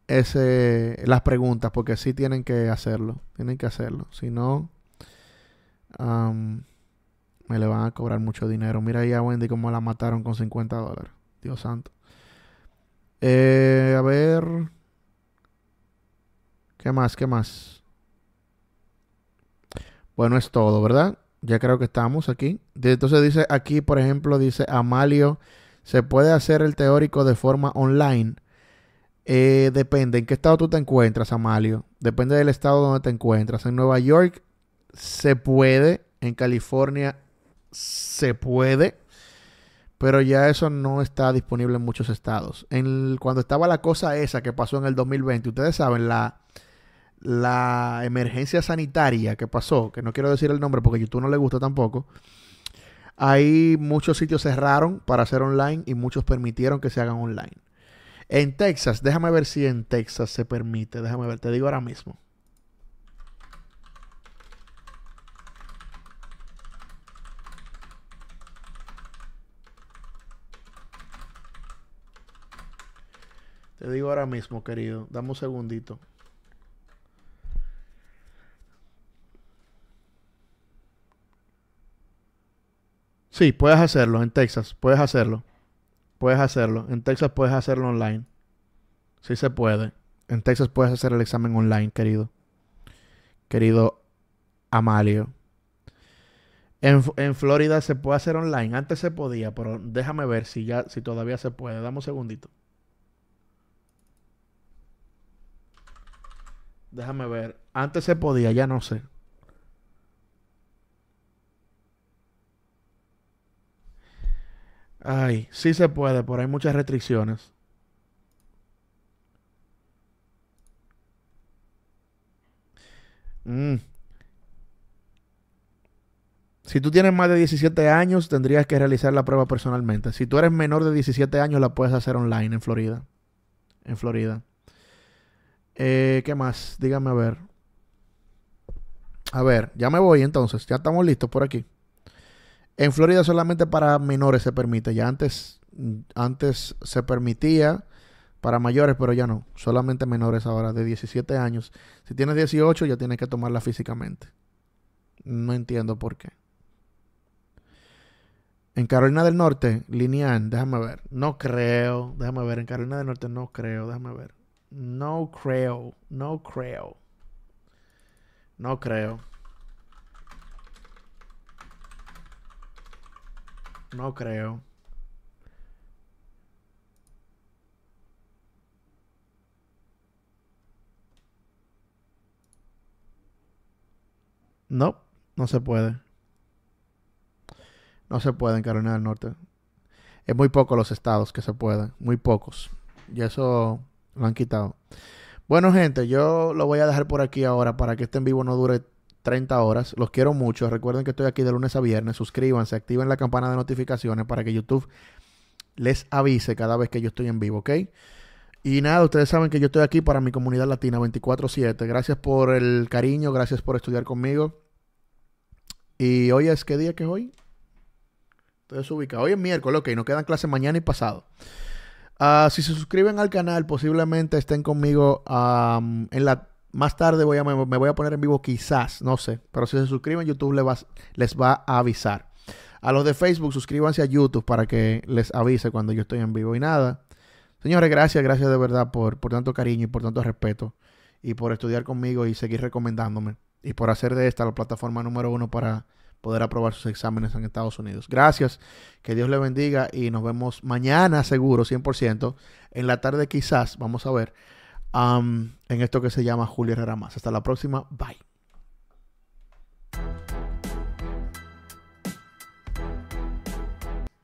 S1: ese, las preguntas, porque sí tienen que hacerlo, tienen que hacerlo. Si no, me le van a cobrar mucho dinero. Mira ahí a Wendy como la mataron con 50 dólares. Dios santo. Eh, a ver. ¿Qué más? ¿Qué más? Bueno, es todo, ¿verdad? Ya creo que estamos aquí. Entonces dice aquí, por ejemplo, dice Amalio, se puede hacer el teórico de forma online eh, depende en qué estado tú te encuentras, Amalio. Depende del estado donde te encuentras. En Nueva York se puede, en California se puede, pero ya eso no está disponible en muchos estados. En cuando estaba la cosa esa que pasó en el 2020, ustedes saben, la, la emergencia sanitaria que pasó, que no quiero decir el nombre porque a YouTube no le gusta tampoco, ahí muchos sitios cerraron para hacer online y muchos permitieron que se hagan online. En Texas, déjame ver si en Texas se permite. Déjame ver, te digo ahora mismo. Te digo ahora mismo, querido. Dame un segundito. Sí, puedes hacerlo en Texas, puedes hacerlo. Puedes hacerlo. En Texas puedes hacerlo online. Sí se puede. En Texas puedes hacer el examen online, querido. Querido Amalio. En, en, Florida se puede hacer online. Antes se podía, pero déjame ver si ya, si todavía se puede. Dame un segundito. Déjame ver. Antes se podía, ya no sé. Ay, sí se puede, pero hay muchas restricciones. Mm. Si tú tienes más de 17 años, tendrías que realizar la prueba personalmente. Si tú eres menor de 17 años, la puedes hacer online en Florida. En Florida. Eh, ¿Qué más? Dígame a ver. A ver, ya me voy entonces. Ya estamos listos por aquí. En Florida solamente para menores se permite. Ya antes, antes se permitía para mayores, pero ya no. Solamente menores ahora de 17 años. Si tienes 18 ya tienes que tomarla físicamente. No entiendo por qué. En Carolina del Norte, Linean, déjame ver. No creo, déjame ver. En Carolina del Norte no creo, déjame ver. No creo, no creo. No creo. No creo. No, no se puede. No se puede en Carolina del Norte. Es muy pocos los estados que se pueden, muy pocos. Y eso lo han quitado. Bueno, gente, yo lo voy a dejar por aquí ahora para que este en vivo no dure 30 horas. Los quiero mucho. Recuerden que estoy aquí de lunes a viernes. Suscríbanse, activen la campana de notificaciones para que YouTube les avise cada vez que yo estoy en vivo, ¿ok? Y nada, ustedes saben que yo estoy aquí para mi comunidad latina 24/7. Gracias por el cariño, gracias por estudiar conmigo. Y hoy es, ¿qué día que es hoy? Entonces, ubicado. Hoy es miércoles, ok, No quedan clases mañana y pasado. Ah, si se suscriben al canal, posiblemente estén conmigo en la más tarde voy a, me, voy a poner en vivo quizás, no sé. Pero si se suscriben, YouTube les va, les va a avisar. A los de Facebook, suscríbanse a YouTube para que les avise cuando yo estoy en vivo. Y nada, señores, gracias, gracias de verdad por, por tanto cariño y por tanto respeto. Y por estudiar conmigo y seguir recomendándome. Y por hacer de esta la plataforma número uno para poder aprobar sus exámenes en Estados Unidos. Gracias, que Dios le bendiga y nos vemos mañana seguro, 100%. En la tarde quizás, vamos a ver, en esto que se llama Julio Herrera Más. Hasta la próxima. Bye.